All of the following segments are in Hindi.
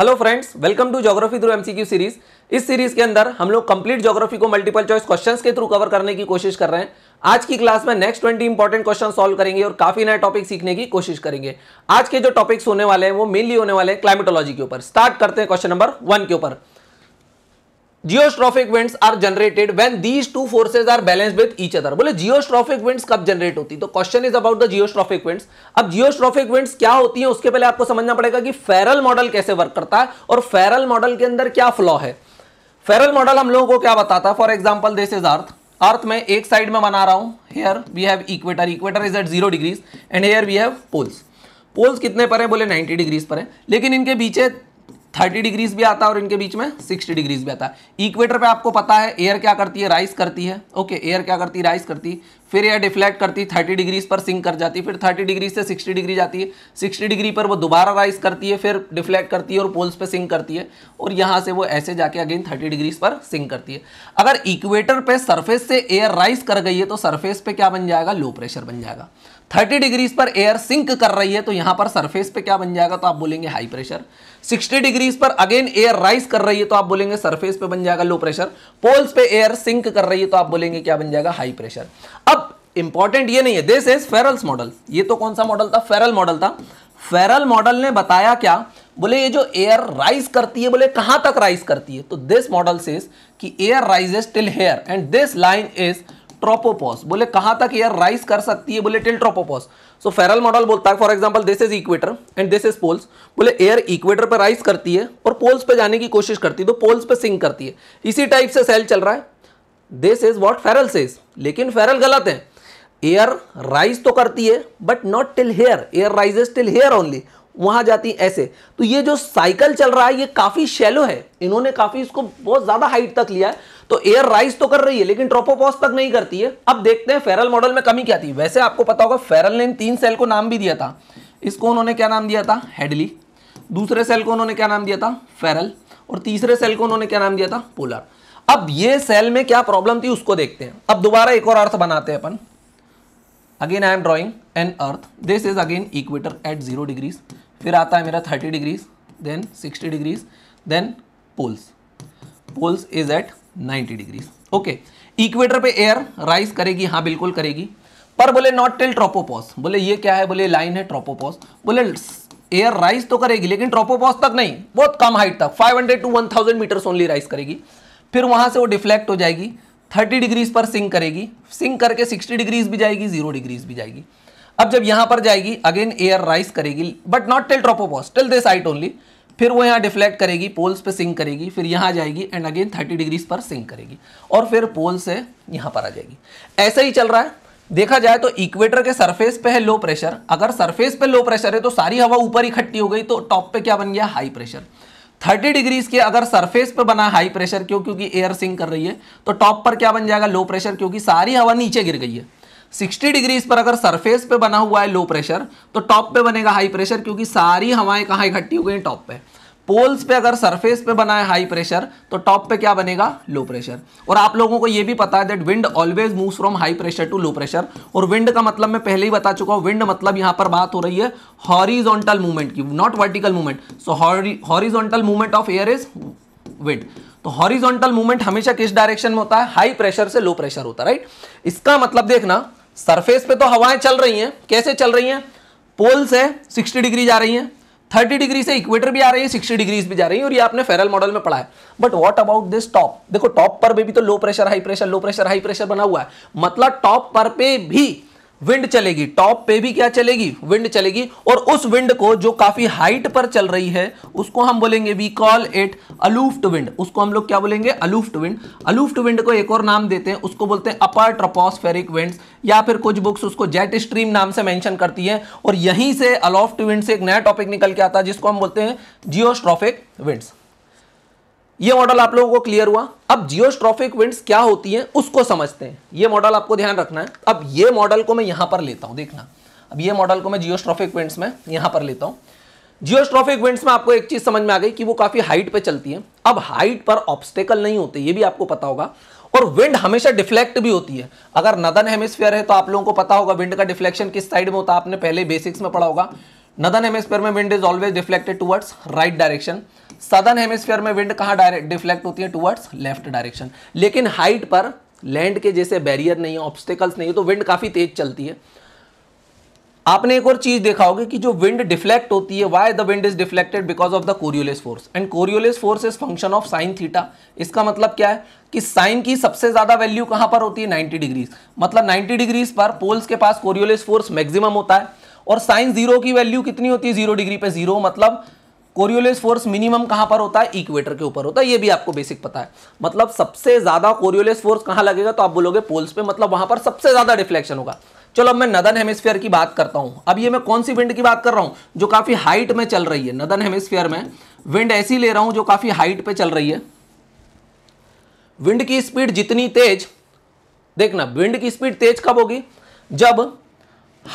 Hello friends welcome to geography through MCQ series इस सीरीज के अंदर हम लोग कंप्लीट ज्योग्राफी को मल्टीपल चॉइस क्वेश्चंस के थ्रू कवर करने की कोशिश कर रहे हैं आज की क्लास में next twenty important question solve करेंगे और काफी नए टॉपिक सीखने की कोशिश करेंगे आज के जो टॉपिक्स होने वाले हैं वो मेनली होने वाले हैं क्लाइमेटोलॉजी के ऊपर स्टार्ट करते हैं क्वेश्चन नंबर वन के ऊपर geostrophic winds are generated when these two forces are balance with each other बोले जियोस्ट्रॉफिक विंड्स कब जनरेट होती तो question is about the geostrophic winds अब जियोस्ट्रॉफिक विंड्स क्या होती है उसके पहले आपको समझना पड़ेगा कि फेरल मॉडल कैसे वर्क करता है और फेरल मॉडल के अंदर क्या फ्लॉ है फेरल मॉडल हम लोगों को क्या बताता है for example this is earth earth में एक साइड में बना रहा हूं here we have equator equator is at zero degrees and here we have poles poles कितने पर है बोले 90 डिग्रीज पर है लेकिन इनके बीच थर्टी डिग्रीज भी आता है और इनके बीच में सिक्सटी डिग्रीज भी आता है इक्वेटर पे आपको पता है एयर क्या करती है राइस करती है ओके okay, एयर क्या करती है राइस करती है फिर एयर डिफ्लेक्ट करती है थर्टी डिग्रीज पर सिंक कर जाती है फिर थर्टी डिग्री से सिक्सटी डिग्री जाती है सिक्सटी डिग्री पर वो दोबारा राइस करती है फिर डिफ्लेक्ट करती है और पोल्स पर सिंक करती है और यहाँ से वो ऐसे जाके अगेन थर्टी डिग्रीज पर सिंक करती है अगर इक्वेटर पर सर्फेस से एयर राइस कर गई है तो सर्फेस पर क्या बन जाएगा लो प्रेशर बन जाएगा थर्टी डिग्रीज पर एयर सिंक कर रही है तो यहाँ पर सरफेस पे क्या बन जाएगा तो आप बोलेंगे हाई प्रेशर 60 डिग्रीज पर अगेन एयर राइज कर रही है तो आप बोलेंगे सरफेस पे बन जाएगा लो प्रेशर पोल्स पे एयर सिंक कर रही है तो आप बोलेंगे क्या बन जाएगा हाई प्रेशर अब इंपॉर्टेंट ये नहीं है दिस इज फेरल्स मॉडल ये तो कौन सा मॉडल था फेरल मॉडल था फेरल मॉडल ने बताया क्या बोले ये जो एयर राइज करती है बोले कहां तक राइज करती है तो दिस मॉडल से air rises till here and this line is tropopause बोले कहां तक एयर राइज कर सकती है बोले till tropopause so Ferrel model बोलता है for example this is equator and this is poles बोले एयर इक्वेटर पर राइज करती है और पोल्स पर जाने की कोशिश करती है तो पोल्स पर सिंक करती है इसी टाइप से सेल चल रहा है this is what Ferrel says लेकिन फेरल गलत है एयर राइज तो करती है but not till here air rises till here only वहां जाती है ऐसे तो ये जो साइकिल चल रहा है ये काफ़ी शेलो है इन्होंने काफ़ी इसको बहुत ज़्यादा हाइट तक लिया है तो एयर राइज तो कर रही है लेकिन ट्रोपोपॉज तक नहीं करती है अब देखते हैं फेरल मॉडल में कमी क्या थी वैसे आपको पता होगा फेरल ने इन तीन सेल को नाम भी दिया था इसको उन्होंने क्या नाम दिया था हेडली दूसरे सेल को उन्होंने क्या नाम दिया था फेरल और तीसरे सेल को उन्होंने क्या नाम दिया था पोलर अब ये सेल में क्या प्रॉब्लम थी उसको देखते हैं अब दोबारा एक और अर्थ बनाते हैं अपन again I am drawing an earth this is again equator at zero degrees फिर आता है मेरा thirty degrees then sixty degrees then poles poles is at 90 degrees okay equator पे एयर राइज करेगी हाँ बिल्कुल करेगी पर बोले नॉट टिल ट्रोपोपॉस बोले ये क्या है बोले लाइन है ट्रोपोपॉस बोले एयर राइज तो करेगी लेकिन ट्रोपोपॉस तक नहीं बहुत कम हाइट तक 500 to one meters only rise करेगी फिर वहां से वो डिफ्लेक्ट हो जाएगी 30 डिग्रीज पर सिंक करेगी सिंक करके 60 डिग्रीज भी जाएगी जीरो डिग्रीज भी जाएगी अब जब यहां पर जाएगी अगेन एयर राइज करेगी but not till tropopause till this height only फिर वो यहाँ डिफ्लेक्ट करेगी पोल्स पे सिंक करेगी फिर यहाँ जाएगी एंड अगेन 30 डिग्रीज पर सिंक करेगी और फिर पोल से यहाँ पर आ जाएगी ऐसा ही चल रहा है देखा जाए तो इक्वेटर के सरफेस पे है लो प्रेशर अगर सरफेस पे लो प्रेशर है तो सारी हवा ऊपर इकट्ठी हो गई तो टॉप पे क्या बन गया हाई प्रेशर 30 डिग्रीज के अगर सरफेस पर बना हाई प्रेशर क्यों क्योंकि एयर सिंक कर रही है तो टॉप पर क्या बन जाएगा लो प्रेशर क्योंकि सारी हवा नीचे गिर गई है 60 डिग्रीज पर अगर सरफेस पे बना हुआ है लो प्रेशर तो टॉप पे बनेगा हाई प्रेशर क्योंकि सारी हवाएं कहाँ इकट्ठी हो गई टॉप पे पोल्स पे अगर सरफेस पे बना है हाई प्रेशर तो टॉप पे क्या बनेगा लो प्रेशर और आप लोगों को ये भी पता है that wind always moves from high pressure to low pressure और विंड का मतलब मैं पहले ही बता चुका हूँ विंड मतलब यहाँ पर बात हो रही है हॉरिजोंटल मूवमेंट की not vertical movement so horizontal movement of air is wind तो हॉरिजोंटल मूवमेंट हमेशा किस डायरेक्शन में होता है हाई प्रेशर से लो प्रेशर होता है राइट इसका मतलब देखना सरफेस पे तो हवाएं चल रही हैं कैसे चल रही हैं पोल से 60 डिग्री जा रही हैं 30 डिग्री से इक्वेटर भी आ रही है 60 डिग्रीज भी जा रही है और ये आपने फेरल मॉडल में पढ़ा है but what about this top देखो टॉप पर भी तो low pressure high pressure low pressure high pressure बना हुआ है मतलब टॉप पर पे भी विंड चलेगी टॉप पे भी क्या चलेगी विंड चलेगी और उस विंड को जो काफी हाइट पर चल रही है उसको हम बोलेंगे we call it aloft wind उसको हम लोग क्या बोलेंगे अलूफ्ट विंड अलूफ्ट विंड को एक और नाम देते हैं उसको बोलते हैं अपर ट्रपोस्फेरिक विंड या फिर कुछ बुक्स उसको जेट स्ट्रीम नाम से मैंशन करती है और यहीं से अलॉफ्ट विंड से एक नया टॉपिक निकल के आता है जिसको हम बोलते हैं जियोस्ट्रॉफिक विंड्स ये मॉडल आप लोगों को क्लियर हुआ अब जियोस्ट्रॉफिक विंड्स क्या होती हैं उसको समझते हैं ये मॉडल आपको ध्यान रखना है अब ये मॉडल को मैं यहां पर लेता हूं देखना अब ये मॉडल को मैं जियोस्ट्रॉफिक विंड्स में यहां पर लेता हूं जियोस्ट्रॉफिक विंड्स में आपको एक चीज़ समझ में आ गई कि वो काफ़ी हाइट पे चलती है अब हाइट पर ऑब्स्टेकल नहीं होते ये भी आपको पता होगा और विंड हमेशा डिफ्लेक्ट भी होती है अगर नदन हेमिस्फेयर है तो आप लोगों को पता होगा विंड का डिफ्लेक्शन किस साइड में होता है आपने पहले बेसिक्स में पढ़ा होगा नदन हेमिस्फेयर में wind is always deflected towards right direction southern hemisphere में विंड कहाँ डिफ्लेक्ट होती है टूवर्ड्स लेफ्ट डायरेक्शन लेकिन हाइट पर लैंड के जैसे बैरियर नहीं है ऑब्स्टिकल्स नहीं है तो विंड काफ़ी तेज चलती है आपने एक और चीज़ देखा होगी कि जो विंड डिफ्लेक्ट होती है why the wind is deflected because of the Coriolis force and Coriolis force is function of sine theta इसका मतलब क्या है कि साइन की सबसे ज़्यादा वैल्यू कहां पर होती है 90 डिग्रीज मतलब 90 डिग्रीज पर पोल्स के पास कोरियोलिस फोर्स मैक्सिमम होता है और साइन जीरो की वैल्यू कितनी होती है जीरो डिग्री पे जीरो मतलब कोरियोलिस फोर्स मिनिमम कहां पर होता है इक्वेटर के ऊपर होता है ये भी आपको बेसिक पता है मतलब सबसे ज्यादा कोरियोलिस फोर्स कहां लगेगा तो आप बोलोगे पोल्स पे मतलब वहां पर सबसे ज्यादा रिफ्लेक्शन होगा चलो अब मैं नदन हेमिस्फीयर की बात करता हूं अब ये मैं कौन सी विंड की बात कर रहा हूं जो काफी हाइट में चल रही है नदन हेमिस्फीयर में विंड ऐसी ले रहा हूं जो काफी हाइट पे चल रही है विंड की स्पीड जितनी तेज देखना विंड की स्पीड तेज कब होगी जब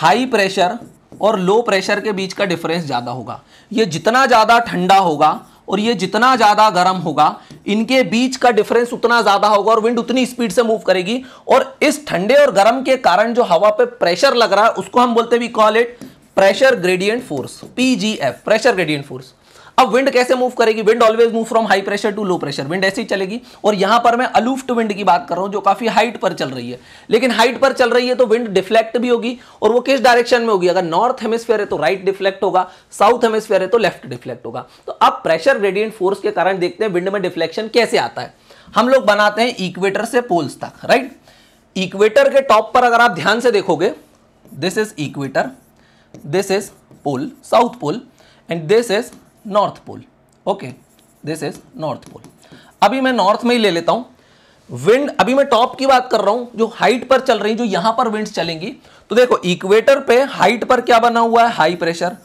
हाई प्रेशर और लो प्रेशर के बीच का डिफरेंस ज़्यादा होगा ये जितना ज़्यादा ठंडा होगा और ये जितना ज़्यादा गर्म होगा इनके बीच का डिफरेंस उतना ज़्यादा होगा और विंड उतनी स्पीड से मूव करेगी और इस ठंडे और गर्म के कारण जो हवा पे प्रेशर लग रहा है उसको हम बोलते भी call it pressure gradient force PGF pressure gradient force अब विंड कैसे मूव करेगी wind always move from high pressure to low pressure wind ऐसी चलेगी और यहां पर मैं अलूफ्ट विंड की बात कर रहा हूं जो काफी हाइट पर चल रही है लेकिन हाइट पर चल रही है तो विंड डिफ्लेक्ट भी होगी और वो किस डायरेक्शन में होगी अगर नॉर्थ हेमिस्फेयर है तो राइट डिफ्लेक्ट होगा साउथ हेमिस्फेयर है तो लेफ्ट डिफ्लेक्ट होगा तो अब प्रेशर रेडियंट फोर्स के कारण देखते हैं विंड में डिफ्लेक्शन कैसे आता है हम लोग बनाते हैं इक्वेटर से पोल्स तक राइट इक्वेटर के टॉप पर अगर आप ध्यान से देखोगे this is equator this is pole south pole and this is north pole okay this is north pole अभी मैं नॉर्थ में ही ले लेता हूं विंड अभी मैं टॉप की बात कर रहा हूं जो हाइट पर चल रही जो यहां पर विंड्स चलेंगी तो देखो इक्वेटर पे हाइट पर क्या बना हुआ है हाई प्रेशर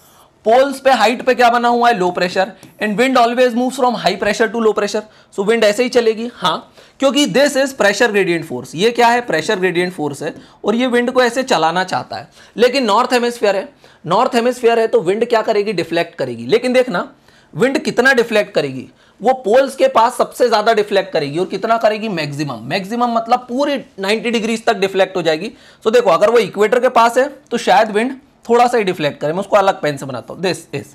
पोल्स पे हाइट पे क्या बना हुआ है low pressure and wind always move from high pressure to low pressure so wind ऐसे ही चलेगी हाँ क्योंकि this is pressure gradient force ये क्या है प्रेशर ग्रेडियंट फोर्स है और ये विंड को ऐसे चलाना चाहता है लेकिन नॉर्थ हेमिस्फेयर है नॉर्थ हेमिसफेयर है तो विंड क्या करेगी डिफ्लेक्ट करेगी लेकिन देखना विंड कितना डिफ्लेक्ट करेगी वो पोल्स के पास सबसे ज्यादा डिफ्लेक्ट करेगी और कितना करेगी मैक्सिमम मैक्सिमम मतलब पूरी 90 डिग्रीज तक डिफ्लेक्ट हो जाएगी तो देखो अगर वो इक्वेटर के पास है तो शायद विंड थोड़ा सा ही डिफ्लेक्ट करे मैं उसको अलग पेन से बनाता हूँ दिस इज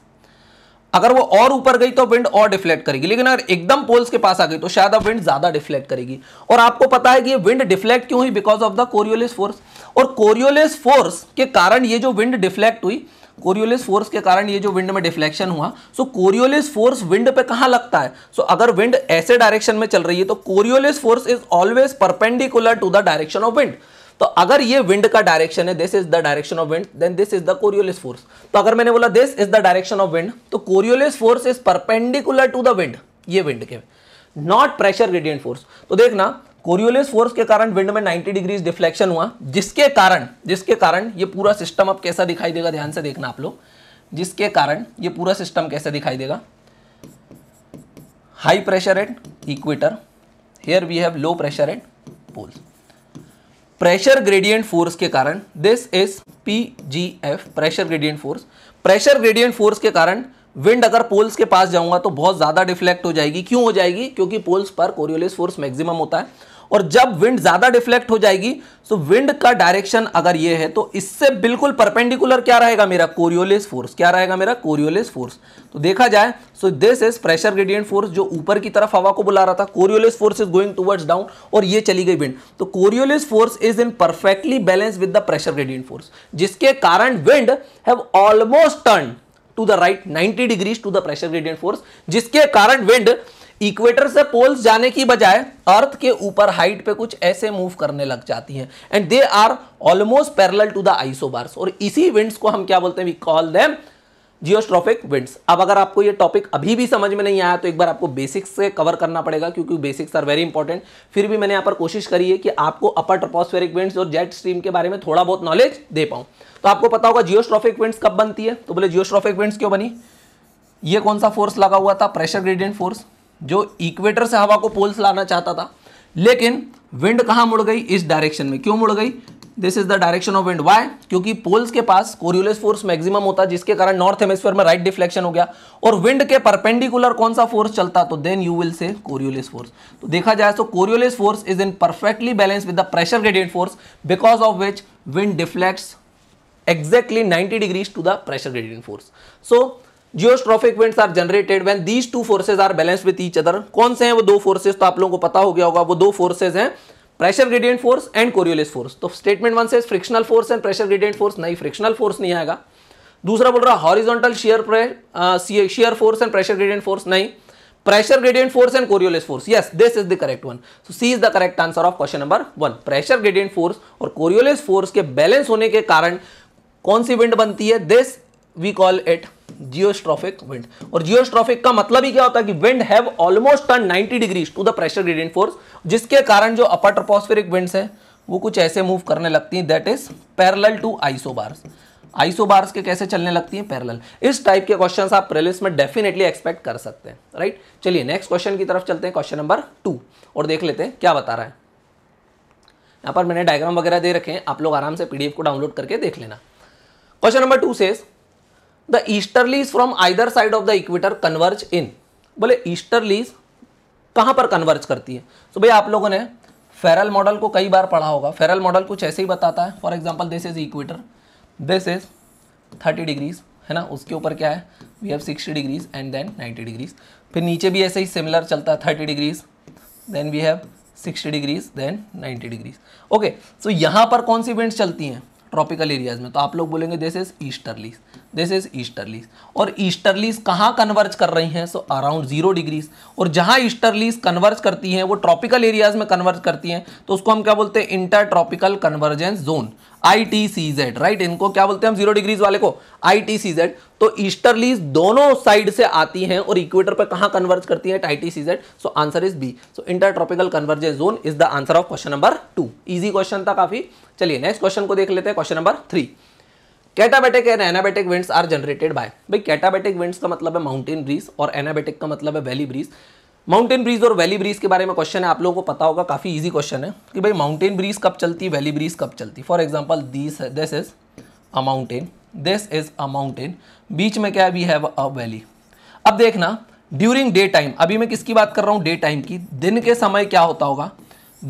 अगर वो और ऊपर गई तो विंड और डिफ्लेक्ट करेगी लेकिन अगर एकदम पोल्स के पास आ गई तो शायद अब विंड ज्यादा डिफ्लेक्ट करेगी और आपको पता है कि ये विंड डिफ्लेक्ट क्यों हुई because of the Coriolis force और कोरियोलिस फोर्स के कारण ये जो विंड डिफ्लेक्ट हुई कोरियोलिस फोर्स के कारण ये जो विंड में डिफ्लेक्शन हुआ सो कोरियोलिस फोर्स विंड पे कहां लगता है सो so, अगर विंड ऐसे डायरेक्शन में चल रही है तो Coriolis force is always perpendicular to the direction of wind तो अगर ये विंड का डायरेक्शन है this is the direction of wind then this is the Coriolis force तो अगर मैंने बोला this is the direction of wind तो Coriolis force is perpendicular to the wind ये विंड के नॉट प्रेशर ग्रेडियंट फोर्स तो देखना कोरियोलिस फोर्स के कारण विंड में 90 डिग्रीज डिफ्लेक्शन हुआ जिसके कारण जिसके कारण ये पूरा सिस्टम अब कैसा दिखाई देगा ध्यान से देखना आप लोग जिसके कारण ये पूरा सिस्टम कैसा दिखाई देगा high pressure at equator here we have low pressure at poles pressure gradient force के कारण this is P G F pressure gradient force pressure gradient force के कारण विंड अगर पोल्स के पास जाऊंगा तो बहुत ज़्यादा डिफ्लेक्ट हो जाएगी क्यों हो जाएगी क्योंकि पोल्स पर कोरियोलिस फोर्स मैक्सिमम होता है और जब विंड ज़्यादा डिफ्लेक्ट हो जाएगी तो विंड का डायरेक्शन अगर ये है तो इससे बिल्कुल परपेंडिकुलर क्या रहेगा मेरा कोरियोलिस फोर्स क्या रहेगा मेरा कोरियोलिस फोर्स तो देखा जाए so this is pressure gradient force जो ऊपर की तरफ हवा को बुला रहा था Coriolis force is going towards down और ये चली गई विंड तो Coriolis force is in perfectly balance with the pressure gradient force जिसके कारण wind have almost turn to the right ninety degrees to the pressure gradient force जिसके कारण विंड इक्वेटर से पोल्स जाने की बजाय अर्थ के ऊपर हाइट पे कुछ ऐसे मूव करने लग जाती हैं and they are almost parallel to the isobars और इसी विंड्स को हम क्या बोलते हैं we call them geostrophic winds अब अगर आपको ये टॉपिक अभी भी समझ में नहीं आया तो एक बार आपको बेसिक्स से कवर करना पड़ेगा क्योंकि बेसिक्स आर वेरी इंपॉर्टेंट फिर भी मैंने यहाँ पर कोशिश करी है कि आपको अपर ट्रपोस्फेरिक विंड्स और जेट स्ट्रीम के बारे में थोड़ा बहुत नॉलेज दे पाऊँ तो आपको पता होगा जियोस्ट्रॉफिक विंड्स कब बनती है तो बोले जियोस्ट्रॉफिक विंड्स क्यों बनी ये कौन सा फोर्स लगा हुआ था प्रेशर ग्रेडियंट फोर्स जो इक्वेटर से हवा को पोल्स लाना चाहता था लेकिन विंड कहाँ मुड़ गई इस डायरेक्शन में क्यों मुड़ गई this is the direction of wind why क्योंकि पोल्स के पास कोरियोलिस फोर्स मैक्सिमम होता है जिसके कारण नॉर्थ हेमिस्फीयर में राइट right डिफ्लेक्शन हो गया और विंड के परपेंडिकुलर कौन सा फोर्स चलता तो then you will say Coriolis force तो देखा जाए तो Coriolis force is in perfectly balance with the pressure gradient force because of which wind deflects exactly 90 degrees to the pressure gradient force so geostrophic winds are generated when these two forces are balance with each other कौन से हैं वो दो फोर्सेज तो आप लोगों को पता हो गया होगा वो दो फोर्सेज हैं pressure gradient force and Coriolis force तो स्टेटमेंट वन से frictional force and pressure gradient force नहीं फ्रिक्शनल फोर्स नहीं आएगा दूसरा बोल रहा horizontal shear shear force and pressure gradient force नहीं pressure gradient force and Coriolis force yes this is the correct one so C is the correct answer of question number one pressure gradient force और कोरियोलिस फोर्स के बैलेंस होने के कारण कौन सी विंड बनती है this we call it geostrophic wind और जियोस्ट्रॉफिक का मतलब ही क्या होता है कि wind have almost turn 90 degrees to the pressure gradient force जिसके कारण जो अपर ट्रोपोस्फेरिक विंड्स है वो कुछ ऐसे मूव करने लगती हैं that is parallel to isobars isobars के कैसे चलने लगती हैं पैरेलल इस टाइप के क्वेश्चंस आप प्रेलिस में डेफिनेटली एक्सपेक्ट कर सकते हैं राइट चलिए नेक्स्ट क्वेश्चन की तरफ चलते हैं क्वेश्चन नंबर टू और देख लेते हैं क्या बता रहा है यहाँ पर मैंने डायग्राम वगैरह दे रखे हैं आप लोग आराम से पीडीएफ को डाउनलोड करके देख लेना question number two says the easterlies from either side of the equator converge in बोले ईस्टरलीज कहाँ पर कन्वर्ज करती है तो so, भैया आप लोगों ने फेरल मॉडल को कई बार पढ़ा होगा फेरल मॉडल कुछ ऐसे ही बताता है for example this is equator this is thirty degrees है ना उसके ऊपर क्या है we have sixty degrees and then ninety degrees फिर नीचे भी ऐसे ही सिमिलर चलता है thirty degrees then we have sixty degrees then ninety degrees okay so यहाँ पर कौन सी इवेंट्स चलती हैं ट्रॉपिकल एरियाज में तो आप लोग बोलेंगे this is easterlies this is easterlies और ईस्टर्लीज कहाँ कन्वर्ज कर रही हैं सो अराउंड जीरो डिग्रीज और जहाँ ईस्टरलीस कन्वर्ज करती हैं वो ट्रॉपिकल एरियाज में कन्वर्ज करती हैं तो उसको हम क्या बोलते हैं inter tropical convergence zone I T C Z right इनको क्या बोलते हैं हम जीरो डिग्रीज वाले को आई टी सी जेड तो ईस्टरलीज दोनों साइड से आती हैं और इक्वेटर पर कहां कन्वर्ज करती है I T C Z so answer is B so intertropical convergence zone is the answer of question number two easy question था काफी चलिए नेक्स्ट क्वेश्चन को देख लेते हैं question number three katabatic and anabatic winds are generated by भाई कैटाबेटिक विंड्स का मतलब है माउंटेन ब्रीज और एनाबेटिक का मतलब है वैली ब्रीज माउंटेन ब्रीज और वैली ब्रीज के बारे में क्वेश्चन है आप लोगों को पता होगा काफ़ी इजी क्वेश्चन है कि भाई माउंटेन ब्रीज कब चलती वैली ब्रीज कब चलती for example this this is a mountain this is a mountain बीच में क्या है वी हैव अ वैली अब देखना ड्यूरिंग डे टाइम अभी मैं किसकी बात कर रहा हूँ डे टाइम की दिन के समय क्या होता होगा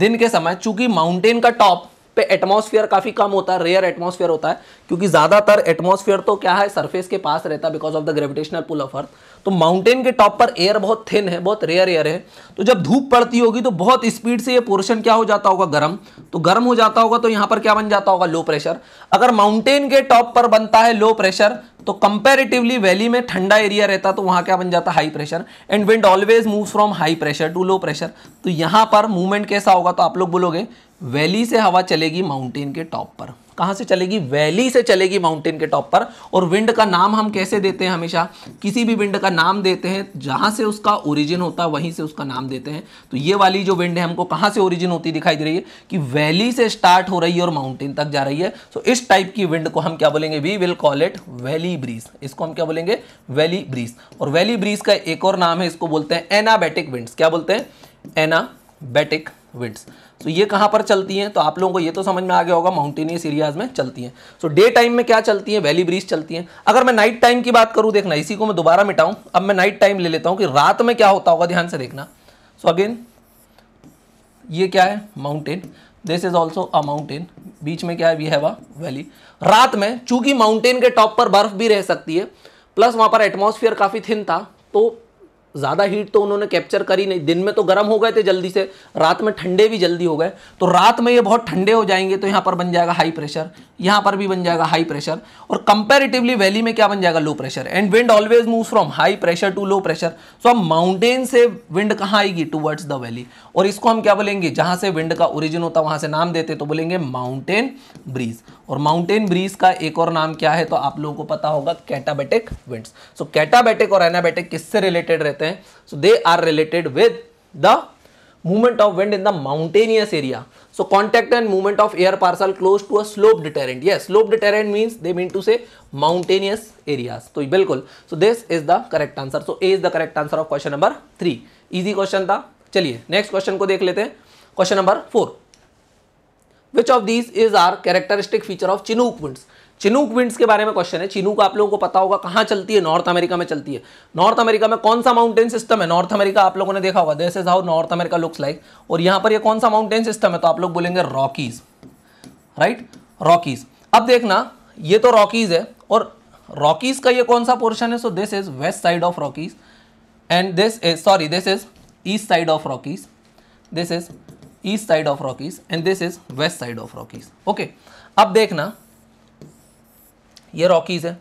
दिन के समय चूंकि माउंटेन का टॉप पे एटमॉस्फेयर काफ़ी कम होता है रेयर एटमॉस्फेयर होता है क्योंकि ज़्यादातर एटमॉस्फेयर तो क्या है सरफेस के पास रहता है because of the gravitational pull of earth तो माउंटेन के टॉप पर एयर बहुत थिन है बहुत रेयर एयर है तो जब धूप पड़ती होगी तो बहुत स्पीड से ये पोर्शन क्या हो जाता होगा गर्म तो गर्म हो जाता होगा तो यहां पर क्या बन जाता होगा लो प्रेशर अगर माउंटेन के टॉप पर बनता है लो प्रेशर तो कंपेरेटिवली वैली में ठंडा एरिया रहता तो वहां क्या बन जाता high pressure and wind always move from high pressure to low pressure तो यहां पर मूवमेंट कैसा होगा तो आप लोग बोलोगे वैली से हवा चलेगी माउंटेन के टॉप पर कहां से चलेगी वैली से चलेगी माउंटेन के टॉप पर और विंड का नाम हम कैसे देते हैं हमेशा किसी भी विंड का नाम देते हैं जहां से उसका ओरिजिन होता है वहीं से उसका नाम देते हैं तो ये वाली जो विंड है हमको कहां से ओरिजिन होती दिखाई दे रही है कि वैली से स्टार्ट हो रही है और माउंटेन तक जा रही है तो इस टाइप की विंड को हम क्या बोलेंगे we will call it valley breeze इसको हम क्या बोलेंगे वैली ब्रीज और वैली ब्रीज का एक और नाम है इसको बोलते हैं एनाबेटिक विंड क्या बोलते हैं एनाबेटिक विंड्स सो ये कहाँ पर चलती हैं तो आप लोगों को ये तो समझ में आ गया होगा माउंटेनियस एरियाज में चलती हैं सो डे टाइम में क्या चलती हैं वैली ब्रिज चलती हैं अगर मैं नाइट टाइम की बात करूँ देखना इसी को मैं दोबारा मिटाऊँ अब मैं नाइट टाइम ले लेता हूँ कि रात में क्या होता होगा ध्यान से देखना सो अगेन ये क्या है mountain this is also a mountain बीच में क्या है वी हैव अ वैली रात में चूंकि माउंटेन के टॉप पर बर्फ भी रह सकती है प्लस वहाँ पर एटमोसफियर काफ़ी थिन था तो ज़्यादा हीट तो उन्होंने कैप्चर करी नहीं दिन में तो गर्म हो गए थे जल्दी से रात में ठंडे भी जल्दी हो गए तो रात में ये बहुत ठंडे हो जाएंगे तो यहाँ पर बन जाएगा हाई प्रेशर यहाँ पर भी बन जाएगा हाई प्रेशर और कंपेरेटिवली वैली में क्या बन जाएगा low pressure and wind always move from high pressure to low pressure so अब माउंटेन से विंड कहाँ आएगी टूवर्ड्स द वैली और इसको हम क्या बोलेंगे जहाँ से विंड का ओरिजिन होता है वहाँ से नाम देते तो बोलेंगे माउंटेन ब्रीज और माउंटेन ब्रीज का एक और नाम क्या है तो आप लोगों को पता होगा कैटाबेटिक विंड्स सो कैटाबेटिक और एनाबेटिक किससे रिलेटेड रहते हैं so they are related with the movement of wind in the mountainous area so contact and movement of air parcel close to slope deterrent ये slope deterrent mean they mean to say mountainous area तो बिल्कुल so this is the correct answer so A is the correct answer of question number three easy question था चलिए नेक्स्ट क्वेश्चन को देख लेते हैं question number four which of these is are characteristic feature of chinook winds chinook winds के बारे में क्वेश्चन है चिनूक आप लोगों को पता होगा कहाँ चलती है नॉर्थ अमेरिका में चलती है नॉर्थ अमेरिका में कौन सा माउंटेन सिस्टम है नॉर्थ अमेरिका आप लोगों ने देखा होगा this is how North America looks like और यहाँ पर ये कौन सा माउंटेन सिस्टम है तो आप लोग बोलेंगे रॉकीज राइट रॉकीज अब देखना ये तो रॉकीज है और रॉकीज का ये कौन सा पोर्शन है so this is west side of Rockies and this is sorry this is east side of Rockies this is east side of Rockies and this is west side of Rockies okay अब देखना ये रॉकीज है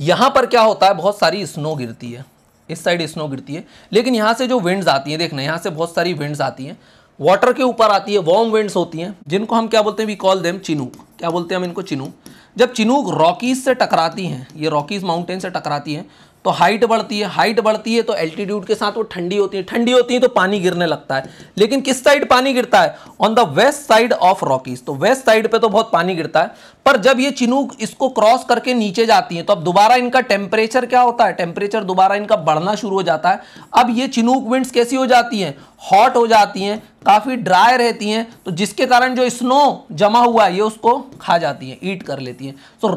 यहां पर क्या होता है बहुत सारी स्नो गिरती है इस साइड स्नो गिरती है लेकिन यहां से जो विंड्स आती है देखना यहां से बहुत सारी विंड्स आती हैं वाटर के ऊपर आती है वॉर्म विंड्स होती हैं जिनको हम क्या बोलते हैं वी कॉल देम चिनूक क्या बोलते हैं हम इनको चिनूक जब चिनूक रॉकीज से टकराती हैं ये रॉकीज माउंटेन से टकराती हैं तो हाइट बढ़ती है हाइट बढ़ती है तो एल्टीट्यूड के साथ वो ठंडी होती है ठंडी होती है तो पानी गिरने लगता है लेकिन किस साइड पानी गिरता है on the west side of Rockies तो वेस्ट साइड पे तो बहुत पानी गिरता है पर जब ये चिनूक इसको क्रॉस करके नीचे जाती है तो अब दोबारा इनका टेम्परेचर क्या होता है टेम्परेचर दोबारा इनका बढ़ना शुरू हो जाता है अब ये चिनूक विंड्स कैसी हो जाती हैं हॉट हो जाती हैं काफ़ी ड्राई रहती हैं तो जिसके कारण जो स्नो जमा हुआ है ये उसको खा जाती हैं ईट कर लेती हैं तो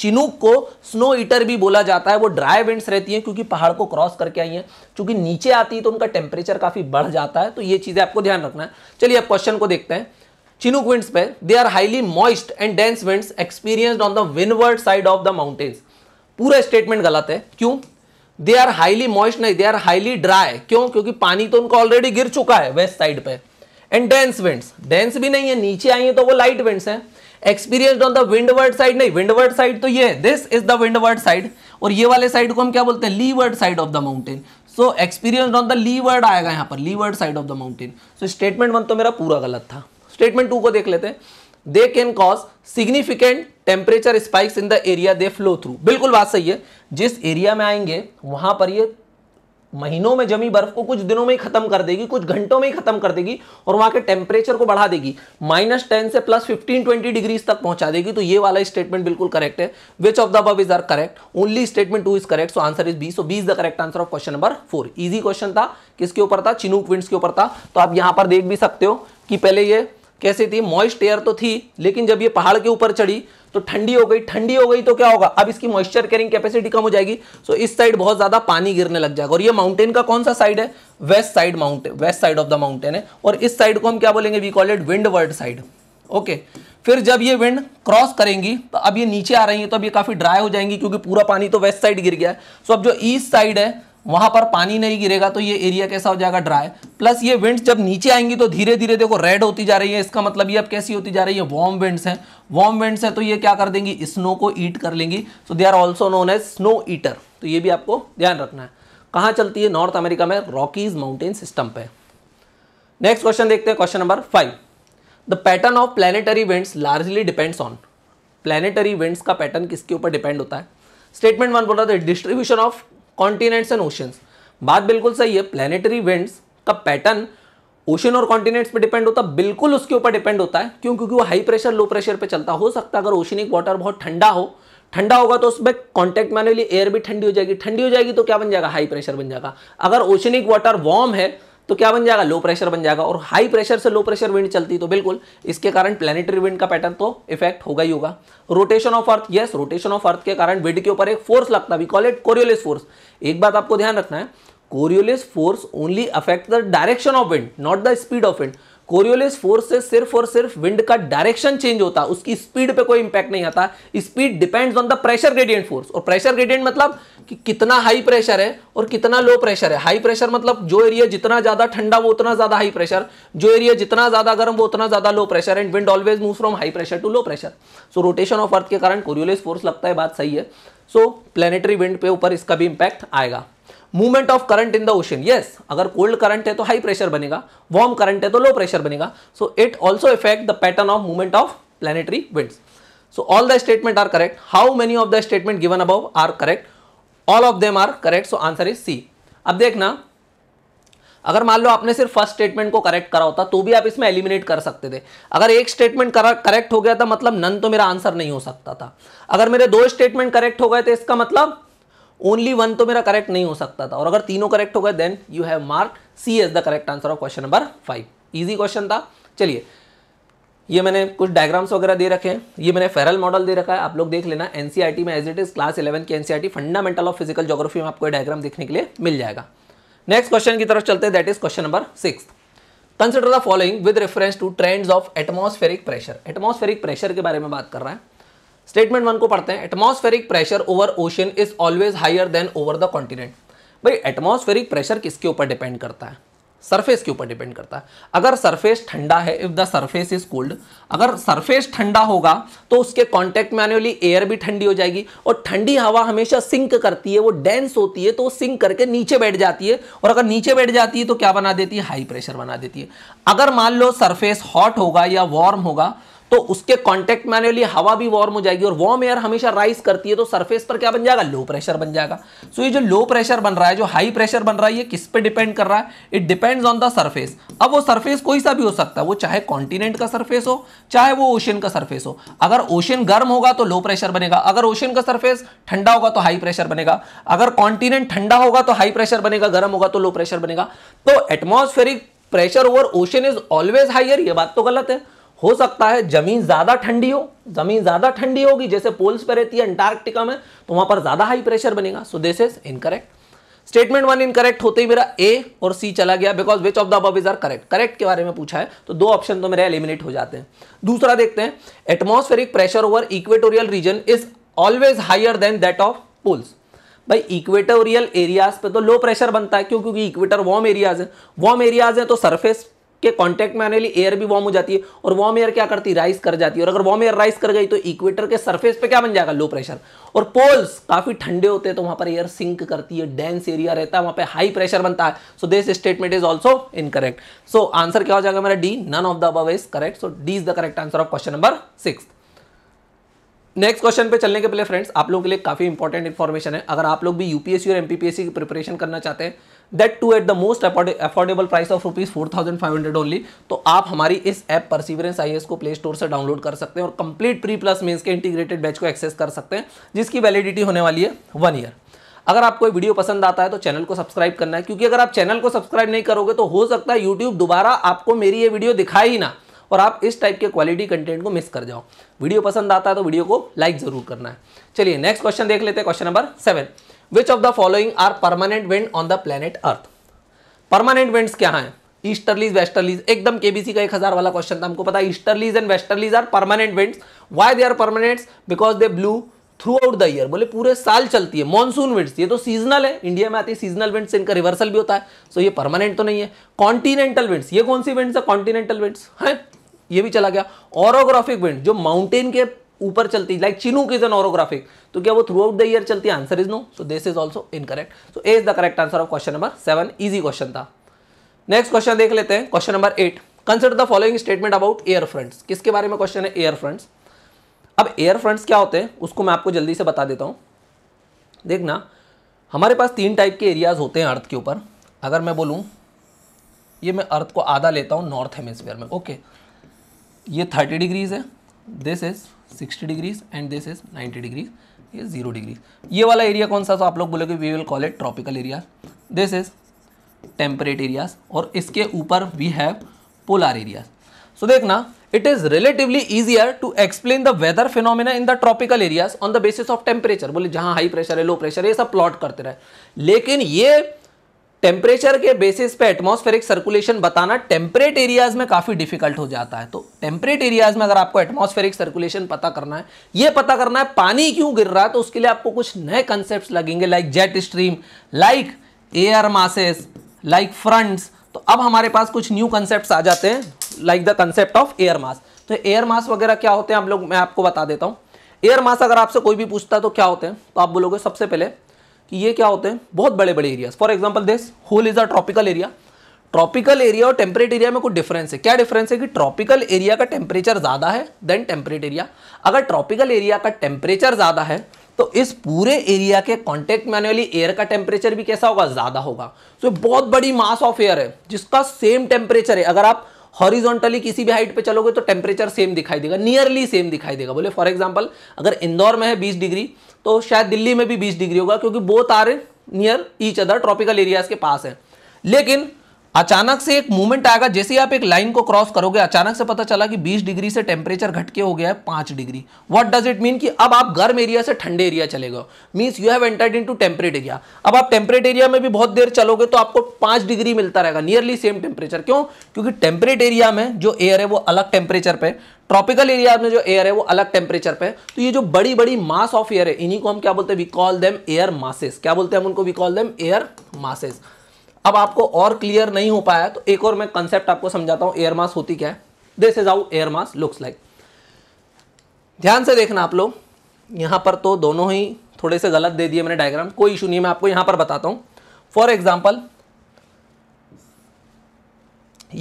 चिनूक को स्नो ईटर भी बोला जाता है वो ड्राई विंड्स रहती हैं क्योंकि पहाड़ को क्रॉस करके आई हैं क्योंकि नीचे आती है तो उनका टेम्परेचर काफ़ी बढ़ जाता है तो ये चीज़ें आपको ध्यान रखना है चलिए अब क्वेश्चन को देखते हैं चिनूक विंड्स पे they are highly moist and dense winds experienced on the windward side of the mountains पूरा स्टेटमेंट गलत है क्यों दे आर हाईली मॉइस्ट नहीं दे आर हाईली ड्राई क्यों क्योंकि पानी तो उनका ऑलरेडी गिर चुका है वेस्ट साइड पे एंड डेंस विंड्स डेंस भी नहीं है नीचे आई है तो वो लाइट विंड्स हैं experienced on the windward side नहीं विंडवर्ड साइड तो ये this is the windward side और ये वाले साइड को हम क्या बोलते हैं leeward side of the mountain so experience on the leeward आएगा यहां पर leeward side of the mountain so statement one तो मेरा पूरा गलत था स्टेटमेंट टू को देख लेते हैं they can cause significant temperature spikes in the area they flow through बिल्कुल बात सही है जिस एरिया में आएंगे वहां पर ये महीनों में जमी बर्फ को कुछ दिनों में ही खत्म कर देगी कुछ घंटों में ही खत्म कर देगी और वहां के टेम्परेचर को बढ़ा देगी माइनस टेन से प्लस फिफ्टीन ट्वेंटी डिग्रीज तक पहुंचा देगी तो ये वाला स्टेटमेंट बिल्कुल करेक्ट है which of the above is are correct only statement two is correct so answer is B so the correct answer of question number four easy question था किसके ऊपर था चिनूक विंड के ऊपर था तो आप यहां पर देख भी सकते हो कि पहले ये कैसे थी मॉइस्ट एयर तो थी लेकिन जब ये पहाड़ के ऊपर चढ़ी तो ठंडी हो गई ठंडी हो गई तो क्या होगा अब इसकी मॉइस्चर कैरिंग कैपेसिटी कम हो जाएगी सो इस साइड बहुत ज़्यादा पानी गिरने लग जाएगा और ये माउंटेन का कौन सा साइड है west side mountain west side of the mountain है और इस साइड को हम क्या बोलेंगे we call it windward side okay फिर जब ये विंड क्रॉस करेंगी तो अब ये नीचे आ रही है तो अब ये काफ़ी ड्राई हो जाएंगी क्योंकि पूरा पानी तो वेस्ट साइड गिर गया है सो अब जो ईस्ट साइड है वहां पर पानी नहीं गिरेगा तो ये एरिया कैसा हो जाएगा ड्राई प्लस ये विंड्स जब नीचे आएंगी तो धीरे धीरे देखो रेड होती जा रही है इसका मतलब ये अब कैसी होती जा रही है वार्म विंड्स हैं वार्म विंड्स हैं तो ये क्या कर देंगी स्नो को ईट कर लेंगी so they are also known as snow eater तो ये भी आपको ध्यान रखना है कहाँ चलती है नॉर्थ अमेरिका में रॉकीज माउंटेन सिस्टम पे नेक्स्ट क्वेश्चन देखते हैं question number five the pattern of planetary winds largely depends on planetary winds का पैटर्न किसके ऊपर डिपेंड होता है स्टेटमेंट वन बोल रहा था distribution of continents and oceans बात बिल्कुल सही है प्लेनेटरी इवेंट्स का पैटर्न ओशन और कॉन्टिनेंट्स पे डिपेंड होता है बिल्कुल उसके ऊपर डिपेंड होता है क्यों क्योंकि वो हाई प्रेशर लो प्रेशर पे चलता हो सकता है अगर ओशनिक वाटर बहुत ठंडा हो ठंडा होगा तो उसमें कॉन्टैक्ट मैनुअली एयर भी ठंडी हो जाएगी ठंडी हो जाएगी तो क्या बन जाएगा हाई प्रेशर बन जाएगा अगर ओशनिक वाटर वार्म है तो क्या बन जाएगा लो प्रेशर बन जाएगा और हाई प्रेशर से लो प्रेशर विंड चलती तो बिल्कुल इसके कारण प्लेनेटरी विंड का पैटर्न तो इफेक्ट होगा ही होगा rotation of earth yes rotation of earth के कारण विंड के ऊपर एक फोर्स लगता है we call it Coriolis force एक बात आपको ध्यान रखना है Coriolis force only affect the direction of wind not the speed of wind Coriolis force से सिर्फ और सिर्फ विंड का डायरेक्शन चेंज होता है उसकी स्पीड पे कोई इंपैक्ट नहीं आता speed depends on the pressure gradient force और प्रेशर ग्रेडियंट मतलब कि कितना हाई प्रेशर है और कितना लो प्रेशर है हाई प्रेशर मतलब जो एरिया जितना ज्यादा ठंडा वो उतना ज्यादा हाई प्रेशर जो एरिया जितना ज्यादा गर्म वो उतना ज्यादा low pressure and wind always move from high pressure to low pressure so rotation of earth के कारण कोरियोलिस फोर्स लगता है बात सही है सो प्लेनेटरी विंड पे ऊपर इसका भी इंपैक्ट आएगा movement of current in the ocean yes अगर कोल्ड करंट है तो हाई प्रेशर बनेगा वार्म करंट है तो लो प्रेशर बनेगा so it also effect the pattern of movement of planetary winds so all the statement are correct how many of the statement given above are correct all of them are correct so answer is C अब देखना अगर मान लो आपने सिर्फ फर्स्ट स्टेटमेंट को करेक्ट करा होता तो भी आप इसमें एलिमिनेट कर सकते थे अगर एक स्टेटमेंट करेक्ट हो गया था तो मतलब नन तो मेरा आंसर नहीं हो सकता था अगर मेरे दो स्टेटमेंट करेक्ट हो गए थे तो इसका मतलब ओनली वन तो मेरा करेक्ट नहीं हो सकता था और अगर तीनों करेक्ट हो गए then you have mark C as the correct answer of question number five easy question था चलिए ये मैंने कुछ डायग्राम्स वगैरह दे रखे हैं ये मैंने फेरल मॉडल दे रखा है आप लोग देख लेना एनसीईआरटी e में as it is class eleven की NCERT fundamental of physical geography में आपको डायग्राम देखने के लिए मिल जाएगा नेक्स्ट क्वेश्चन की तरफ चलते हैं that is question number six consider the following with reference to trends of atmospheric pressure atmospheric pressure के बारे में बात कर रहा है स्टेटमेंट वन को पढ़ते हैं atmospheric pressure over ocean is always higher than over the continent भाई एटमॉस्फेरिक प्रेशर किसके ऊपर डिपेंड करता है सरफेस के ऊपर डिपेंड करता है अगर सरफेस ठंडा है if the surface is cold अगर सरफेस ठंडा होगा तो उसके कांटेक्ट में आने वाली एयर भी ठंडी हो जाएगी और ठंडी हवा हमेशा सिंक करती है वो डेंस होती है तो वो सिंक करके नीचे बैठ जाती है और अगर नीचे बैठ जाती है तो क्या बना देती है हाई प्रेशर बना देती है अगर मान लो सरफेस हॉट होगा या वार्म होगा तो उसके कॉन्टेक्ट में आने वाली हवा भी वार्म हो जाएगी और वार्म एयर हमेशा राइज करती है तो सरफेस पर क्या बन जाएगा लो प्रेशर बन जाएगा सो so, ये जो लो प्रेशर बन रहा है जो हाई प्रेशर बन रहा है ये किस पे डिपेंड कर रहा है it depends on the surface अब वो सरफेस कोई सा भी हो सकता है वो चाहे कॉन्टिनेंट का सर्फेस हो चाहे वो ओशन का सर्फेस हो अगर ओशन गर्म होगा तो लो प्रेशर बनेगा अगर ओशन का सर्फेस ठंडा होगा तो हाई प्रेशर बनेगा अगर कॉन्टिनेंट ठंडा होगा तो हाई प्रेशर बनेगा गर्म होगा तो लो प्रेशर बनेगा तो atmospheric pressure over ocean is always higher ये बात तो गलत है हो सकता है ज़मीन ज़्यादा ठंडी हो ज़मीन ज़्यादा ठंडी होगी जैसे पोल्स पर रहती है अंटार्कटिका में तो वहां पर ज़्यादा हाई प्रेशर बनेगा so this is incorrect statement one incorrect होते ही मेरा ए और सी चला गया because which of the above is are correct correct के बारे में पूछा है तो दो ऑप्शन तो मेरे एलिमिनेट हो जाते हैं दूसरा देखते हैं atmospheric pressure over equatorial region is always higher than that of poles भाई इक्वेटोरियल एरियाज पे तो लो प्रेशर बनता है क्यों क्योंकि इक्वेटर वार्म एरियाज है वार्म एरियाज है तो सरफेस के कांटेक्ट में आने वाली एयर भी वार्म हो जाती है और वार्म एयर क्या करती है राइस कर जाती है और अगर वार्म एयर राइस कर गई तो इक्वेटर के सरफेस पे क्या बन जाएगा लो प्रेशर और पोल्स काफ़ी ठंडे होते हैं तो वहां पर एयर सिंक करती है डेंस एरिया रहता है वहां पर हाई प्रेशर बनता है so this statement is also incorrect so आंसर क्या हो जाएगा मेरा D none of the above is correct so D is the correct answer of question number six next question पे चलने के पहले फ्रेंड्स आप लोगों के लिए काफ़ी इंपॉर्टेंट इन्फॉर्मेशन है अगर आप लोग भी यूपीएससी और एमपीपीएससी की प्रिपरेशन करना चाहते हैं that to at the most affordable price of rupees four thousand five hundred only तो आप हमारी इस ऐप परसिवरेंस आई को प्ले स्टोर से डाउनलोड कर सकते हैं और कंप्लीट प्री प्लस मीन्स के इंटीग्रेटेड बैच को एक्सेस कर सकते हैं जिसकी वैलिडिटी होने वाली है वन ईयर अगर आपको ये वीडियो पसंद आता है तो चैनल को सब्सक्राइब करना है क्योंकि अगर आप चैनल को सब्सक्राइब नहीं करोगे तो हो सकता है यूट्यूब दोबारा आपको मेरी ये वीडियो दिखाए ही ना और आप इस टाइप के क्वालिटी कंटेंट को मिस कर जाओ वीडियो पसंद आता है तो वीडियो को लाइक जरूर करना है चलिए नेक्स्ट क्वेश्चन देख लेते हैं question number seven which of the following are permanent wind on the planet earth permanent wind क्या है ईस्टरलीज वेस्टरलीज एकदम केबीसी का एक हजार वाला क्वेश्चन था हमको पता easterlies and westerlies are permanent wind why they are permanent because they blow throughout the year बोले पूरे साल चलती है मॉनसून विंड्स ये तो सीजनल है इंडिया में आती है सीजनल विंड्स इनका रिवर्सल भी होता है सो ये परमानेंट तो नहीं है कॉन्टिनेंटल विंड्स ये कौन सी विंड्स है कॉन्टिनेंटल विंड्स हैं ये भी चला गया ऑरोग्राफिक विंड जो माउंटेन के ऊपर चलती like chinook is an orographic तो क्या वो थ्रू आउट द ईयर चलती है answer is no so this is also incorrect so A is the correct answer of question number seven easy question था नेक्स्ट क्वेश्चन देख लेते हैं question number eight consider the following statement about air fronts किसके बारे में क्वेश्चन है एयर फ्रंट्स अब एयर फ्रंट्स क्या होते हैं उसको मैं आपको जल्दी से बता देता हूँ देखना हमारे पास तीन टाइप के एरियाज होते हैं अर्थ के ऊपर अगर मैं बोलूँ ये मैं अर्थ को आधा लेता हूँ नॉर्थ हेमिस्फेयर में ओके ये थर्टी डिग्रीज है this is sixty degrees and this is ninety degrees ये जीरो डिग्रीज ये वाला एरिया कौन सा तो आप लोग बोलोगे we will call it tropical area this is temperate areas और इसके ऊपर we have polar areas so देखना it is relatively easier to explain the weather phenomena in the tropical areas on the basis of temperature बोले जहाँ हाई प्रेशर है लो प्रेशर है ये सब प्लॉट करते रहे लेकिन ये टेम्परेचर के बेसिस पे एटमॉस्फेरिक सर्कुलेशन बताना टेम्परेट एरियाज में काफ़ी डिफिकल्ट हो जाता है तो टेम्परेट एरियाज में अगर आपको एटमॉस्फेरिक सर्कुलेशन पता करना है ये पता करना है पानी क्यों गिर रहा है तो उसके लिए आपको कुछ नए कंसेप्ट लगेंगे like jet stream like air masses like fronts तो अब हमारे पास कुछ न्यू कंसेप्ट आ जाते हैं like the concept of air mass तो एयर मास वगैरह क्या होते हैं हम लोग मैं आपको बता देता हूँ एयर मास अगर आपसे कोई भी पूछता है तो क्या होते हैं तो आप बोलोगे सबसे पहले कि ये क्या होते हैं बहुत बड़े बड़े areas for example this whole is a tropical area tropical area और टेम्परेट एरिया में कोई डिफरेंस है क्या डिफरेंस है कि ट्रॉपिकल एरिया का टेम्परेचर ज़्यादा है देन टेम्परेट एरिया अगर ट्रॉपिकल एरिया का टेम्परेचर ज़्यादा है तो इस पूरे एरिया के कॉन्टेक्ट में आने वाली एयर का टेम्परेचर भी कैसा होगा ज़्यादा होगा सो so, बहुत बड़ी मास ऑफ एयर है जिसका सेम टेम्परेचर है अगर आप हॉरिजॉन्टली किसी भी हाइट पे चलोगे तो टेम्परेचर सेम दिखाई देगा नियरली सेम दिखाई देगा बोले फॉर एग्जाम्पल अगर इंदौर में है बीस डिग्री तो शायद दिल्ली में भी बीस डिग्री होगा क्योंकि both are near each other tropical areas के पास है लेकिन अचानक से एक मूवमेंट आएगा जैसे आप एक लाइन को क्रॉस करोगे अचानक से पता चला कि 20 डिग्री से टेम्परेचर घटके हो गया है पांच degree what does it mean कि अब आप गर्म एरिया से ठंडे एरिया चले गए means you have entered into temperate area अब आप टेम्परेट एरिया में भी बहुत देर चलोगे तो आपको पांच डिग्री मिलता रहेगा नियरली सेम टेम्परेचर क्यों क्योंकि टेम्परेट एरिया में जो एयर है वो अलग टेम्परेचर पर ट्रॉपिकल एरिया में जो एयर है वो अलग टेम्परेचर पे तो ये जो बड़ी बड़ी मास ऑफ एयर है इन्हीं को हम क्या बोलते हैं we call them air masses क्या बोलते हैं हम उनको we call them air masses अब आपको और क्लियर नहीं हो पाया तो एक और मैं कंसेप्ट आपको समझाता हूँ एयर मास होती क्या है this is how air mass looks like ध्यान से देखना आप लोग यहां पर तो दोनों ही थोड़े से गलत दे दिए मैंने डायग्राम कोई इशू नहीं मैं आपको यहां पर बताता हूँ फॉर एग्जाम्पल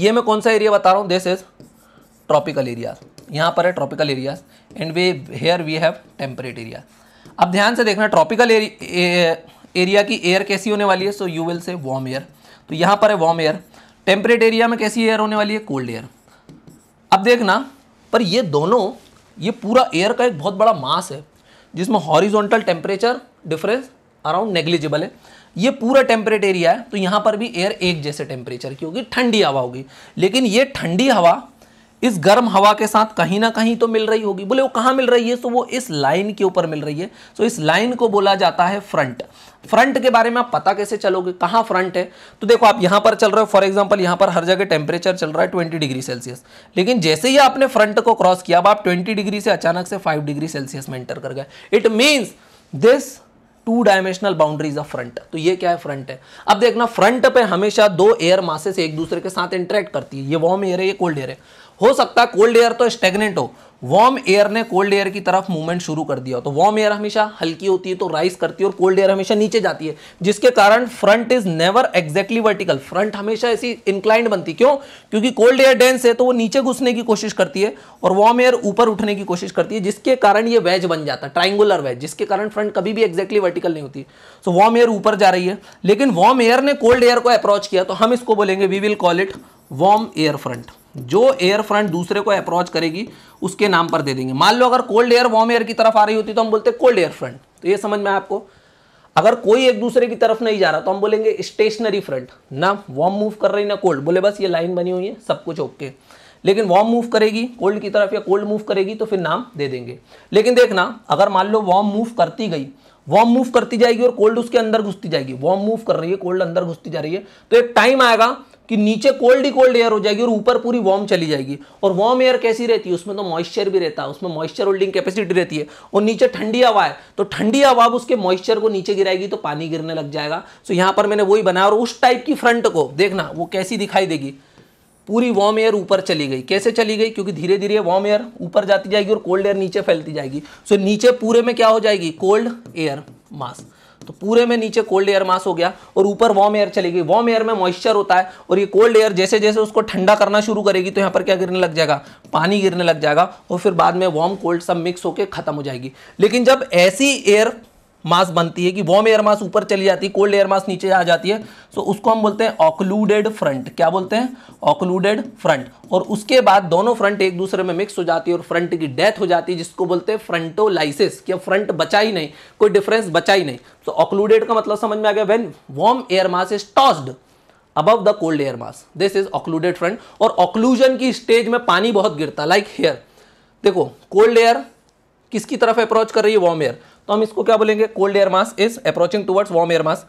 ये मैं कौन सा एरिया बता रहा हूँ दिस इज ट्रॉपिकल एरिया यहां पर है tropical area and where we have temperate area अब ध्यान से देखना ट्रॉपिकल एरिया एरिया की एयर कैसी होने वाली है so you will say warm air तो यहाँ पर है वार्म एयर टेम्परेट एरिया में कैसी एयर होने वाली है कोल्ड एयर अब देखना पर ये दोनों ये पूरा एयर का एक बहुत बड़ा मास है जिसमें horizontal temperature difference around negligible है ये पूरा टेम्परेट एरिया है तो यहाँ पर भी एयर एक जैसे टेम्परेचर की होगी ठंडी हवा होगी लेकिन ये ठंडी हवा इस गर्म हवा के साथ कहीं ना कहीं तो मिल रही होगी बोले वो कहाँ मिल रही है तो वो इस लाइन के ऊपर मिल रही है तो इस लाइन को बोला जाता है फ्रंट फ्रंट के बारे में आप पता कैसे चलोगे कहाँ फ्रंट है तो देखो आप यहाँ पर चल रहे हो फॉर एग्जाम्पल यहाँ पर हर जगह टेम्परेचर चल रहा है ट्वेंटी डिग्री सेल्सियस लेकिन जैसे ही आपने फ्रंट को क्रॉस किया अब आप ट्वेंटी डिग्री से अचानक से फाइव डिग्री सेल्सियस में एंटर कर गए it means this two dimensional boundaries of front तो ये क्या है फ्रंट है अब देखना फ्रंट पे हमेशा दो एयर मासेस एक दूसरे के साथ इंटरेक्ट करती है ये वार्म एयर है ये कोल्ड एयर है हो सकता है कोल्ड एयर तो स्टेगनेंट हो वार्म एयर ने कोल्ड एयर की तरफ मूवमेंट शुरू कर दिया तो वार्म एयर हमेशा हल्की होती है तो राइस करती है और कोल्ड एयर हमेशा नीचे जाती है जिसके कारण front is never exactly vertical front हमेशा ऐसी इंक्लाइंड बनती क्यों क्योंकि कोल्ड एयर डेंस है तो वो नीचे घुसने की कोशिश करती है और वार्म एयर ऊपर उठने की कोशिश करती है जिसके कारण ये वेज बन जाता है ट्राइंगुलर वेज जिसके कारण फ्रंट कभी भी एग्जैक्टली वर्टिकल नहीं होती सो वार्म एयर ऊपर जा रही है लेकिन वार्म एयर ने कोल्ड एयर को अप्रोच किया तो हम इसको बोलेंगे we will call it warm air front जो एयर फ्रंट दूसरे को अप्रोच करेगी उसके नाम पर दे देंगे मान लो अगर कोल्ड एयर वार्म एयर की तरफ आ रही होती तो हम बोलते कोल्ड एयर फ्रंट तो ये समझ में आपको अगर कोई एक दूसरे की तरफ नहीं जा रहा तो हम बोलेंगे स्टेशनरी फ्रंट ना वार्म मूव कर रही ना कोल्ड बोले बस ये लाइन बनी हुई है सब कुछ ओके लेकिन वार्म मूव करेगी कोल्ड की तरफ या कोल्ड मूव करेगी तो फिर नाम दे देंगे लेकिन देखना अगर मान लो वार्म मूव करती गई वार्म मूव करती जाएगी और कोल्ड उसके अंदर घुसती जाएगी वार्म मूव कर रही है कोल्ड अंदर घुसती जा रही है तो एक टाइम आएगा कि नीचे कोल्ड ही कोल्ड एयर हो जाएगी और ऊपर पूरी वार्म चली जाएगी और वार्म एयर कैसी रहती है उसमें तो मॉइस्चर भी रहता है उसमें मॉइस्चर होल्डिंग कैपेसिटी रहती है और नीचे ठंडी हवा है तो ठंडी हवा उसके मॉइस्चर को नीचे गिराएगी तो पानी गिरने लग जाएगा सो यहाँ पर मैंने वही बनाया और उस टाइप की फ्रंट को देखना वो कैसी दिखाई देगी पूरी वार्म एयर ऊपर चली गई कैसे चली गई क्योंकि धीरे धीरे वार्म एयर ऊपर जाती जाएगी और कोल्ड एयर नीचे फैलती जाएगी सो नीचे पूरे में क्या हो जाएगी कोल्ड एयर मास्क तो पूरे में नीचे कोल्ड एयर मास हो गया और ऊपर वार्म एयर चली गई वार्म एयर में मॉइस्चर होता है और ये कोल्ड एयर जैसे जैसे उसको ठंडा करना शुरू करेगी तो यहाँ पर क्या गिरने लग जाएगा पानी गिरने लग जाएगा और फिर बाद में वार्म कोल्ड सब मिक्स होकर खत्म हो जाएगी लेकिन जब ऐसी एयर मास बनती है कि वॉम एयर मास ऊपर चली जाती है कोल्ड एयर मास नीचे आ जाती है सो उसको हम बोलते हैं ऑक्लूडेड फ्रंट क्या बोलते हैं ऑक्लूडेड फ्रंट और उसके बाद दोनों फ्रंट एक दूसरे में मिक्स हो जाती है और फ्रंट की डेथ हो जाती है जिसको बोलते हैं फ्रंटोलाइसिस कि अब फ्रंट बचा ही नहीं कोई डिफरेंस बचा ही नहीं सो so, ऑक्लूडेड का मतलब समझ में आ गया when warm air mass is tossed above the cold air mass this is occluded front और ऑक्लूजन की स्टेज में पानी बहुत गिरता लाइक like हेयर देखो कोल्ड एयर किसकी तरफ अप्रोच कर रही है वॉम एयर तो हम इसको क्या बोलेंगे cold air mass is approaching towards warm air mass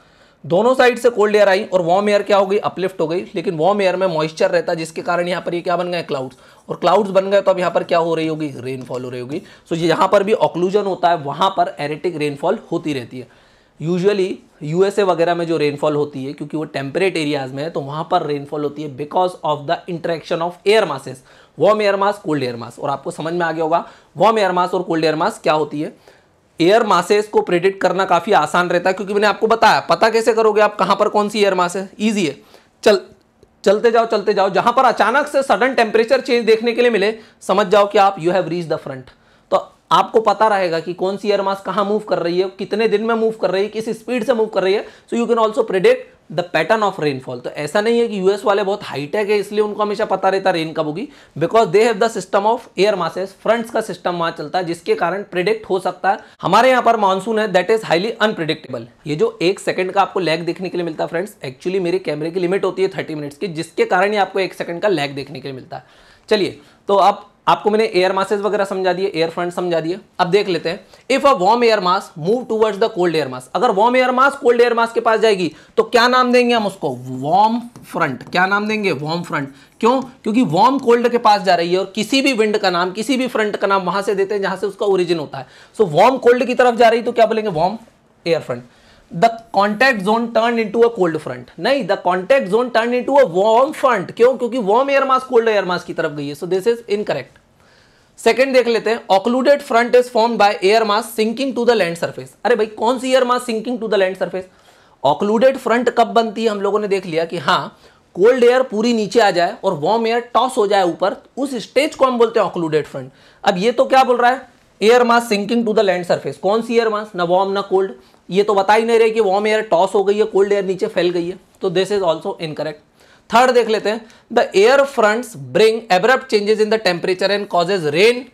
दोनों साइड से कोल्ड एयर आई और वार्म एयर क्या हो गई अपलिफ्ट हो गई लेकिन वार्म एयर में मॉइस्चर रहता है जिसके कारण यहाँ पर ये क्या बन गए क्लाउड्स और क्लाउड्स बन गए तो अब यहाँ पर क्या हो रही होगी रेनफॉल हो रही होगी सो so, यहाँ पर भी ऑक्लूजन होता है वहाँ पर एरेटिक रेनफॉल होती रहती है यूजअली यूएसए वगैरह में जो रेनफॉल होती है क्योंकि वो टेम्परेट एरियाज में है तो वहाँ पर रेनफॉल होती है because of the interaction of air masses warm air mass cold air mass और आपको समझ में आ गया होगा वार्म एयर मास और कोल्ड एयर मास क्या होती है एयर मासेस को प्रेडिक्ट करना काफ़ी आसान रहता है क्योंकि मैंने आपको बताया पता कैसे करोगे आप कहाँ पर कौन सी एयर मासेस ईजी है चल चलते जाओ चलते जाओ जहां पर अचानक से सडन टेम्परेचर चेंज देखने के लिए मिले समझ जाओ कि आप you have reach the front तो आपको पता रहेगा कि कौन सी एयर मास कहाँ मूव कर रही है कितने दिन में मूव कर रही है किस स्पीड से मूव कर रही है so you can also predict the pattern of rainfall तो ऐसा नहीं है कि यूएस वाले बहुत हाईटेक है इसलिए उनको हमेशा पता रहता रेन कब होगी because they have the system of air masses fronts का सिस्टम वहां चलता है जिसके कारण प्रिडिक्ट हो सकता है हमारे यहाँ पर मानसून है दैट इज हाईली अनप्रिडिक्टेबल ये जो एक सेकंड का आपको लैग देखने के लिए मिलता है फ्रेंड्स एक्चुअली मेरे कैमरे की लिमिट होती है थर्टी मिनट्स की जिसके कारण ही आपको एक सेकंड का लैग देखने के लिए मिलता है चलिए तो आप आपको मैंने एयर मासेज वगैरह समझा दिए एयर फ्रंट समझा दिए अब देख लेते हैं if a warm air mass move towards the cold air mass अगर warm air mass cold air mass के पास जाएगी तो क्या नाम देंगे हम उसको वार्म फ्रंट क्या नाम देंगे वार्म फ्रंट क्यों क्योंकि वार्म कोल्ड के पास जा रही है और किसी भी विंड का नाम किसी भी फ्रंट का नाम वहां से देते हैं जहां से उसका ओरिजिन होता है सो वार्म कोल्ड की तरफ जा रही तो क्या बोलेंगे warm air front the contact zone turn into a cold front नहीं the contact zone turn into a warm front क्यों क्योंकि warm air mass cold air mass की तरफ गई है so this is incorrect second देख लेते हैं occluded front is form by air mass sinking to the land surface अरे भाई कौन सी air mass sinking to the land surface occluded front कब बनती है हम लोगों ने देख लिया कि हाँ कोल्ड एयर पूरी नीचे आ जाए और वार्म एयर टॉस हो जाए ऊपर उस स्टेज को हम बोलते हैं ऑक्लूडेड फ्रंट अब ये तो क्या बोल रहा है air mass sinking to the land surface कौन सी एयर मास ना वार्म ना कोल्ड ये तो बता ही नहीं रहे कि वार्म एयर टॉस हो गई है कोल्ड एयर नीचे फैल गई है तो this is also incorrect third देख लेते हैं the air fronts bring abrupt changes in the temperature and causes rain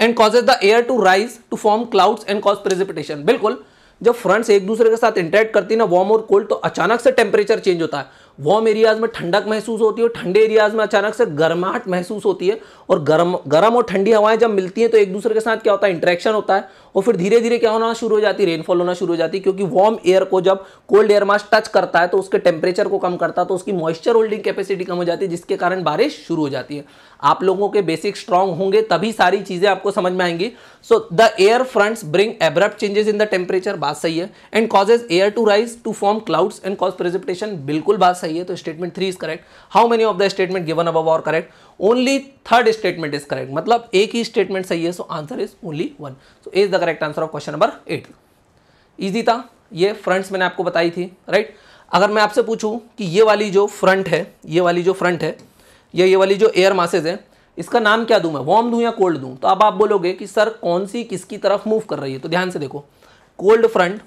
and causes the air to rise to form clouds and cause precipitation बिल्कुल जब फ्रंट्स एक दूसरे के साथ इंटरेक्ट करती है ना वार्म और कोल्ड तो अचानक से टेम्परेचर चेंज होता है वार्म एरियाज में ठंडक महसूस होती है और ठंडे एरियाज में अचानक से गर्माहट महसूस होती है और गर्म गर्म और ठंडी हवाएं जब मिलती हैं तो एक दूसरे के साथ क्या होता है इंट्रैक्शन होता है और फिर धीरे धीरे क्या होना शुरू हो जाती है रेनफॉल होना शुरू हो जाती है क्योंकि वार्म एयर को जब कोल्ड एयर मास टच करता है तो उसके टेम्परेचर को कम करता है तो उसकी मॉइस्चर होल्डिंग कैपेसिटी कम हो जाती है जिसके कारण बारिश शुरू हो जाती है आप लोगों के बेसिक स्ट्रांग होंगे तभी सारी चीज़ें आपको समझ में आएंगी so the air fronts bring abrupt changes in the temperature बात सही है and causes air to rise to form clouds and cause precipitation बिल्कुल बात सही सही है तो statement three is correct how many of the statement given above are correct only third statement is correct मतलब एक ही स्टेटमेंट सही है so answer is only one so is the correct answer of question number eight easy था ये फ्रंट्स मैंने आपको बताई थी राइट right? अगर मैं आपसे पूछूं कि ये वाली जो फ्रंट है ये वाली जो फ्रंट है या ये वाली जो एयर मासेज है इसका नाम क्या दूं मैं वार्म दूं या कोल्ड दूं तो अब आप बोलोगे कि सर कौन सी किसकी तरफ मूव कर रही है तो ध्यान से देखो कोल्ड फ्रंट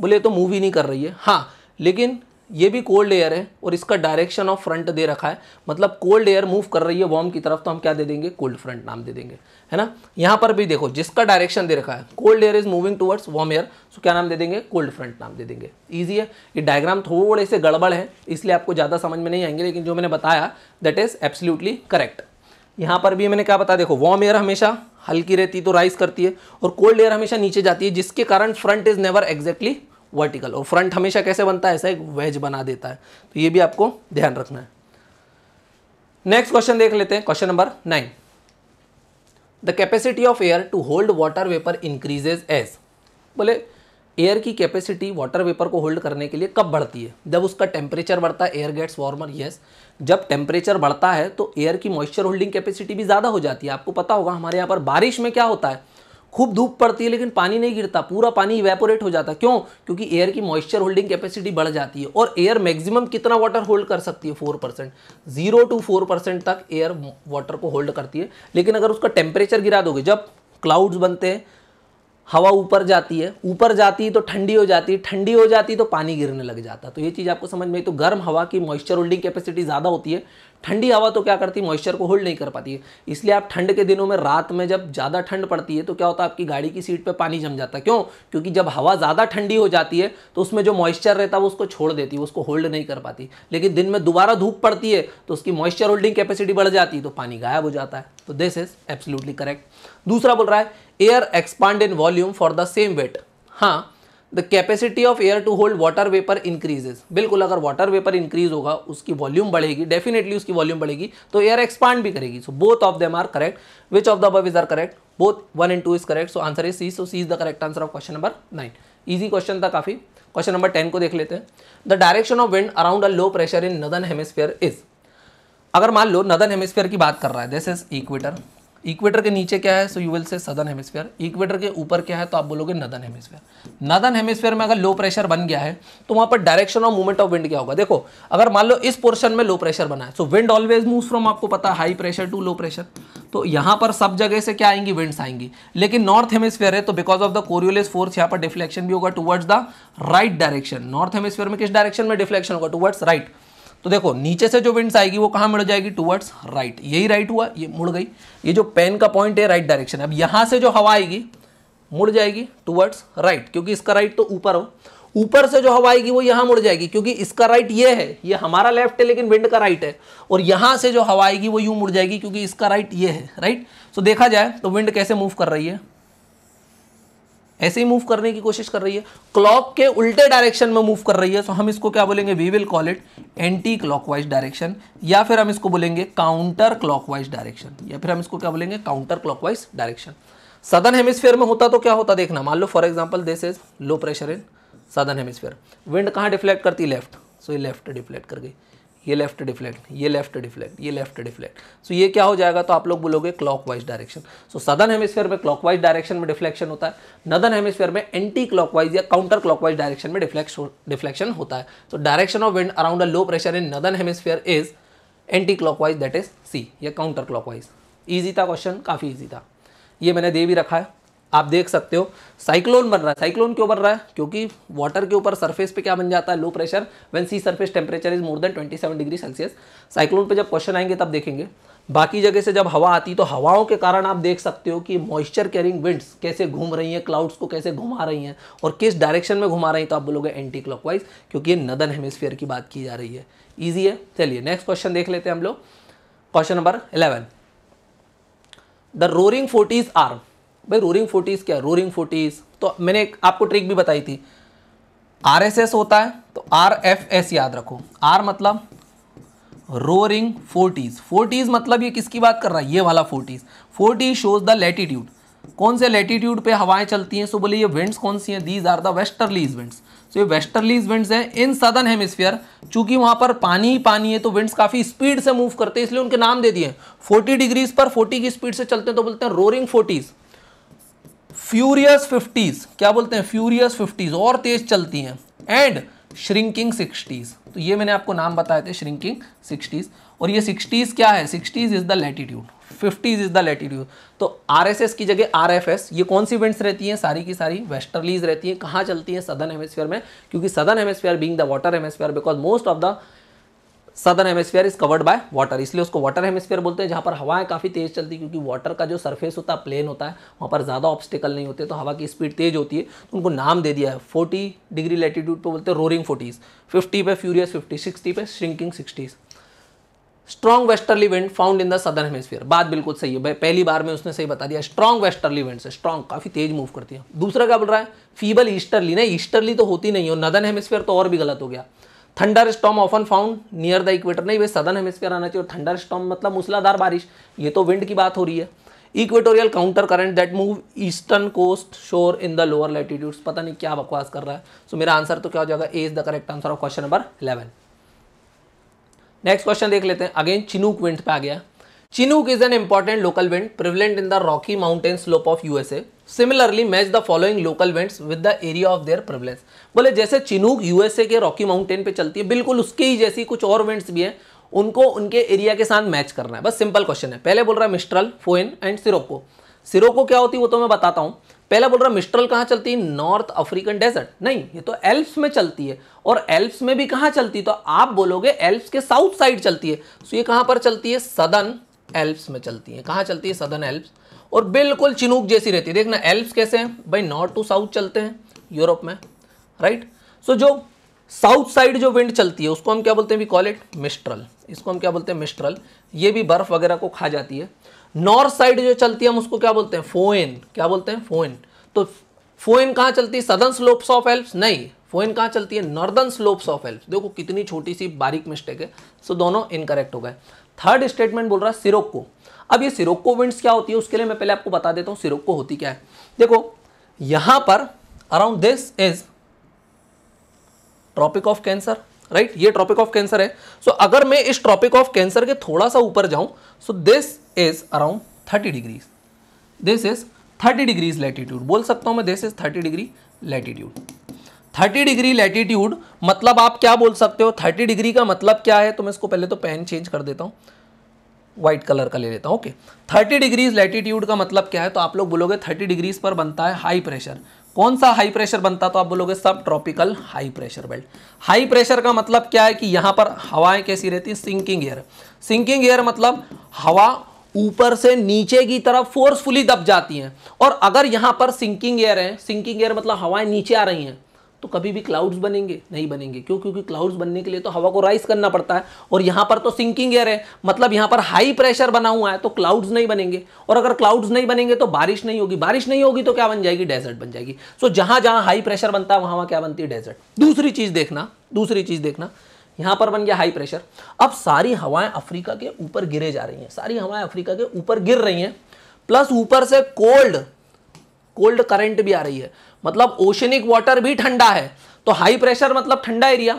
बोले तो मूव ही नहीं कर रही है हाँ लेकिन ये भी कोल्ड एयर है और इसका डायरेक्शन ऑफ फ्रंट दे रखा है मतलब कोल्ड एयर मूव कर रही है वॉर्म की तरफ तो हम क्या दे देंगे कोल्ड फ्रंट नाम दे देंगे है ना यहाँ पर भी देखो जिसका डायरेक्शन दे रखा है cold air is moving towards warm air so क्या नाम दे देंगे कोल्ड फ्रंट नाम दे देंगे ईजी है ये डायग्राम थोड़े से गड़बड़ है इसलिए आपको ज़्यादा समझ में नहीं आएंगे लेकिन जो मैंने बताया दैट इज़ एब्सोल्यूटली करेक्ट यहाँ पर भी मैंने क्या बताया देखो वॉर्म एयर हमेशा हल्की रहती तो राइज करती है और कोल्ड एयर हमेशा नीचे जाती है जिसके कारण front is never exactly vertical और फ्रंट हमेशा कैसे बनता है ऐसा एक वेज बना देता है तो ये भी आपको ध्यान रखना है नेक्स्ट क्वेश्चन देख लेते हैं question number nine the capacity of air to hold water vapour increases as बोले एयर की कैपेसिटी वाटर वेपर को होल्ड करने के लिए कब बढ़ती है जब उसका टेम्परेचर बढ़ता है एयर गेट्स वार्मर येस जब टेम्परेचर बढ़ता है तो एयर की मॉइस्चर होल्डिंग कैपेसिटी भी ज़्यादा हो जाती है आपको पता होगा हमारे यहाँ पर बारिश में क्या होता है खूब धूप पड़ती है लेकिन पानी नहीं गिरता पूरा पानी इवेपोरेट हो जाता है क्यों क्योंकि एयर की मॉइस्चर होल्डिंग कैपेसिटी बढ़ जाती है और एयर मैक्सिमम कितना वाटर होल्ड कर सकती है four percent zero to four percent तक एयर वाटर को होल्ड करती है लेकिन अगर उसका टेम्परेचर गिरा दोगे जब क्लाउड्स बनते हैं हवा ऊपर जाती है ऊपर जाती है तो ठंडी हो जाती है ठंडी हो जाती तो पानी गिरने लग जाता तो ये चीज़ आपको समझ में तो गर्म हवा की मॉइस्चर होल्डिंग कैपेसिटी ज़्यादा होती है ठंडी हवा तो क्या करती है मॉइस्चर को होल्ड नहीं कर पाती है इसलिए आप ठंड के दिनों में रात में जब ज़्यादा ठंड पड़ती है तो क्या होता है आपकी गाड़ी की सीट पर पानी जम जाता है क्यों क्योंकि जब हवा ज़्यादा ठंडी हो जाती है तो उसमें जो मॉइस्चर रहता है वो उसको छोड़ देती है उसको होल्ड नहीं कर पाती लेकिन दिन में दोबारा धूप पड़ती है तो उसकी मॉइस्चर होल्डिंग कैपेसिटी बढ़ जाती है तो पानी गायब हो जाता है तो दिस इज़ एब्सोल्युटली करेक्ट दूसरा बोल रहा है air expand in volume for the same weight हाँ the capacity of air to hold water vapour increases बिल्कुल अगर वाटर वेपर इंक्रीज होगा उसकी वॉल्यूम बढ़ेगी डेफिनेटली उसकी वॉल्यूम बढ़ेगी तो एयर एक्सपांड भी करेगी so both of them are correct which of the above is are correct both one and two is correct so answer is C so C is the correct answer of question number nine easy question था काफी क्वेश्चन नंबर टेन को देख लेते हैं the direction of wind around a low pressure in northern hemisphere is अगर मान लो नदन हेमिस्फेयर की बात कर रहा है दिस इज इक्वेटर इक्वेटर के नीचे क्या है सो यू विल से सदन हेमिसफेयर इक्वेटर के ऊपर क्या है तो आप बोलोगे नदन हेमिसफेयर नदन हेमिसफेयर में अगर लो प्रेशर बन गया है तो वहां पर direction of movement of wind क्या होगा देखो अगर मान लो इस पोर्शन में लो प्रेशर बना है so wind always move from आपको पता है high pressure to low pressure तो यहां पर सब जगह से क्या आएंगी विंड्स आएंगी लेकिन नॉर्थ हेमिसफेयर है तो because of the Coriolis force यहाँ पर डिफ्लेक्शन भी होगा towards the right direction north hemisphere में किस डायरेक्शन में डिफ्लेक्शन होगा टुवर्ड्स राइट तो देखो नीचे से जो विंड्स आएगी वो कहाँ मिल जाएगी टूवर्ड्स राइट यही राइट हुआ ये मुड़ गई ये जो पेन का पॉइंट है राइट डायरेक्शन अब यहाँ से जो हवा आएगी मुड़ जाएगी टूवर्ड्स राइट क्योंकि इसका राइट तो ऊपर हो ऊपर से जो हवा आएगी वो यहाँ मुड़ जाएगी क्योंकि इसका राइट ये है ये हमारा लेफ्ट है लेकिन विंड का राइट है और यहाँ से जो हवा आएगी वो यूँ मुड़ जाएगी क्योंकि इसका राइट ये है राइट सो तो देखा जाए तो विंड कैसे मूव कर रही है ऐसे ही मूव करने की कोशिश कर रही है क्लॉक के उल्टे डायरेक्शन में मूव कर रही है सो हम इसको क्या बोलेंगे we will call it anti clockwise direction या फिर हम इसको बोलेंगे काउंटर क्लॉकवाइज डायरेक्शन या फिर हम इसको क्या बोलेंगे counter clockwise direction southern hemisphere में होता तो क्या होता देखना मान लो for example this is low pressure in southern hemisphere wind कहाँ डिफ्लेक्ट करती लेफ्ट सो ये लेफ्ट डिफ्लेक्ट कर गई ये लेफ्ट डिफ्लेक्ट ये लेफ्ट डिफ्लेक्ट ये लेफ्ट डिफ्लेक्ट सो ये क्या हो जाएगा तो आप लोग बोलोगे क्लॉकवाइज डायरेक्शन सो सदन हेमिसफेयर में क्लॉकवाइज डायरेक्शन में डिफ्लेक्शन होता है नदन हेमिसफेयर में एंटी क्लॉकवाइज या काउंटर क्लॉकवाइज डायरेक्शन में डिफ्लेक्शन होता है so direction of wind around a low pressure in northern hemisphere is anti clockwise that is C या काउंटर क्लॉकवाइज ईजी था क्वेश्चन काफ़ी ईजी था ये मैंने दे भी रखा है आप देख सकते हो साइक्लोन बन रहा है साइक्लोन क्यों बन रहा है क्योंकि वाटर के ऊपर सरफेस पे क्या बन जाता है low pressure when sea surface temperature is more than 27 degree Celsius cyclone पे जब क्वेश्चन आएंगे तब देखेंगे बाकी जगह से जब हवा आती तो हवाओं के कारण आप देख सकते हो कि मॉइस्चर कैरिंग विंड्स कैसे घूम रही हैं क्लाउड्स को कैसे घुमा रही हैं और किस डायरेक्शन में घुमा रही हैं तो आप बोलोगे एंटी क्लॉकवाइज क्योंकि ये नदन हेमिस्फीयर की बात की जा रही है ईजी है चलिए नेक्स्ट क्वेश्चन देख लेते हैं हम लोग question number eleven the roaring forties are भाई रोरिंग फोर्टीज़ क्या रोरिंग फोर्टीज़ तो मैंने आपको ट्रिक भी बताई थी आर एस एस होता है तो आर एफ एस याद रखो आर मतलब रोरिंग फोर्टीज़ फोर्टीज़ मतलब ये किसकी बात कर रहा है ये वाला forties forties shows the latitude कौन से लेटीट्यूड पे हवाएं चलती हैं सो बोले ये विंड्स कौन सी हैं these are the westerlies winds so ये वेस्टर्लीज विंड्स हैं इन सदर्न हेमिस्फीयर चूंकि वहाँ पर पानी ही पानी है तो विंड्स काफ़ी स्पीड से मूव करते हैं इसलिए उनके नाम दे दिए फोर्टी डिग्रीज पर फोर्टी की स्पीड से चलते हैं तो बोलते हैं रोरिंग फोर्टीज़ फ्यूरियस फिफ्टीज़ क्या बोलते हैं फ्यूरियस फिफ्टीज़ और तेज़ चलती हैं एंड श्रिंकिंग सिक्सटीज़ तो ये मैंने आपको नाम बताए थे श्रिंकिंग सिक्सटीज़ और ये सिक्सटीज़ क्या है sixties is the latitude fifties is the latitude तो आर की जगह आर ये कौन सी विंड्स रहती हैं सारी की सारी वेस्टर्लीज रहती हैं कहाँ चलती हैं सदर्न हेमेस्फेयर में क्योंकि southern hemisphere being the water hemisphere because most of the southern hemisphere is covered by water इसलिए उसको वाटर हेमस्फेयर बोलते हैं जहाँ पर हवाएं काफ़ी तेज़ चलती क्योंकि वाटर का जो सरफेस होता है प्लेन होता है वहाँ पर ज़्यादा ऑब्स्टिकल नहीं होते तो हवा की स्पीड तेज़ होती है तो उनको नाम दे दिया है फोर्टी डिग्री लेटीट्यूड पर बोलते हैं रोरिंग फोर्टीज़ फिफ्टी पे फ्यूरियस फिफ्टी सिक्सटी पे shrieking sixties strong westerly wind found in the southern hemisphere बात बिल्कुल सही है भाई पहली बार में उसने सही बता दिया स्ट्रॉन्ग वेस्टर्ली विंड से स्ट्रॉन्ग काफी तेज मूव करती है दूसरा क्या बोल रहा है फीबल ईस्टर्ली नहीं ईस्टर्ली तो होती नहीं है नदन हेमिस्फीयर तो और भी गलत हो गया thunder storm often found near the equator नहीं भाई सदन इसके आना चाहिए और थंडर स्टॉम मतलब मूसलाधार बारिश ये तो विंड की बात हो रही है equatorial counter current that move eastern coast shore in the lower latitudes पता नहीं क्या बकवास कर रहा है सो so, मेरा आंसर तो क्या हो जाएगा A is the correct answer of question number eleven next question देख लेते हैं अगेन चिनूक विंड पे आ गया chinook is an important local wind prevalent in the Rocky Mountain slope of USA similarly match the following local winds with the area of their prevalence बोले जैसे चिनूक यूएसए के रॉकी माउंटेन पे चलती है बिल्कुल उसके ही जैसी कुछ और वेंट्स भी हैं उनको उनके एरिया के साथ मैच करना है बस सिंपल क्वेश्चन है पहले बोल रहा है mistral foehn and sirocco sirocco क्या होती है वो तो मैं बताता हूँ पहले बोल रहा मिस्ट्रल कहाँ चलती है नॉर्थ अफ्रीकन डेजर्ट नहीं ये तो एल्प्स में चलती है और एल्प्स में भी कहाँ चलती है तो आप बोलोगे एल्प्स के साउथ साइड चलती है सो तो ये कहाँ पर चलती है सदन एल्प्स में चलती हैं कहाँ चलती है सदर्न एल्प्स और बिल्कुल चिनूक जैसी रहती है देखना एल्प्स कैसे हैं भाई नॉर्थ टू साउथ चलते हैं यूरोप में राइट सो जो साउथ साइड जो विंड चलती है उसको हम क्या बोलते हैं वी कॉल इट मिस्ट्रल इसको हम क्या बोलते हैं मिस्ट्रल ये भी बर्फ वगैरह को खा जाती है नॉर्थ साइड जो चलती है हम उसको क्या बोलते हैं फोइन क्या बोलते हैं फोइन तो फोइन कहाँ चलती है सदर्न स्लोप्स ऑफ एल्प्स नहीं फोइन कहाँ चलती है नॉर्दर्न स्लोप्स ऑफ एल्प्स देखो कितनी छोटी सी बारीक मिस्टेक है सो दोनों इनकरेक्ट हो गए थर्ड स्टेटमेंट बोल रहा है सिरोक्को अब ये सिरोक्को विंड्स क्या होती है उसके लिए मैं पहले आपको बता देता हूँ सिरोक्को होती क्या है देखो यहाँ पर around this is Tropic of Cancer right ये ट्रॉपिक ऑफ कैंसर है सो so, अगर मैं इस ट्रॉपिक ऑफ कैंसर के थोड़ा सा ऊपर जाऊं so this is around thirty degrees this is thirty degrees latitude बोल सकता हूं मैं this is thirty degree latitude 30 degree latitude मतलब आप क्या बोल सकते हो 30 डिग्री का मतलब क्या है तो मैं इसको पहले तो पेन चेंज कर देता हूँ व्हाइट कलर का ले लेता हूँ ओके थर्टी डिग्रीज लेटीट्यूड का मतलब क्या है तो आप लोग बोलोगे थर्टी डिग्रीज पर बनता है हाई प्रेशर कौन सा हाई प्रेशर बनता तो आप बोलोगे subtropical high pressure belt high pressure का मतलब क्या है कि यहाँ पर हवाएं कैसी रहती हैं सिंकिंग एयर सिंकिंग एयर मतलब हवा ऊपर से नीचे की तरफ फोर्सफुली दब जाती हैं और अगर यहाँ पर सिंकिंग एयर है सिंकिंग एयर मतलब हवाएं नीचे आ रही हैं तो कभी भी क्लाउड्स बनेंगे नहीं बनेंगे क्यों क्योंकि क्लाउड्स बनने के लिए तो हवा को राइस करना पड़ता है और यहाँ पर तो सिंकिंग एयर है मतलब यहाँ पर हाई प्रेशर बना हुआ है तो क्लाउड्स नहीं बनेंगे और अगर क्लाउड्स नहीं बनेंगे तो बारिश नहीं होगी बारिश नहीं होगी तो क्या बन जाएगी डेजर्ट बन जाएगी सो जहाँ जहाँ हाई प्रेशर बनता है वहाँ वहाँ क्या बनती है डेजर्ट दूसरी चीज़ देखना दूसरी चीज़ देखना यहाँ पर बन गया हाई प्रेशर अब सारी हवाएं अफ्रीका के ऊपर गिरे जा रही हैं सारी हवाएं अफ्रीका के ऊपर गिर रही हैं प्लस ऊपर से कोल्ड कोल्ड करंट भी आ रही है मतलब ओशनिक वाटर भी ठंडा है तो हाई प्रेशर मतलब ठंडा एरिया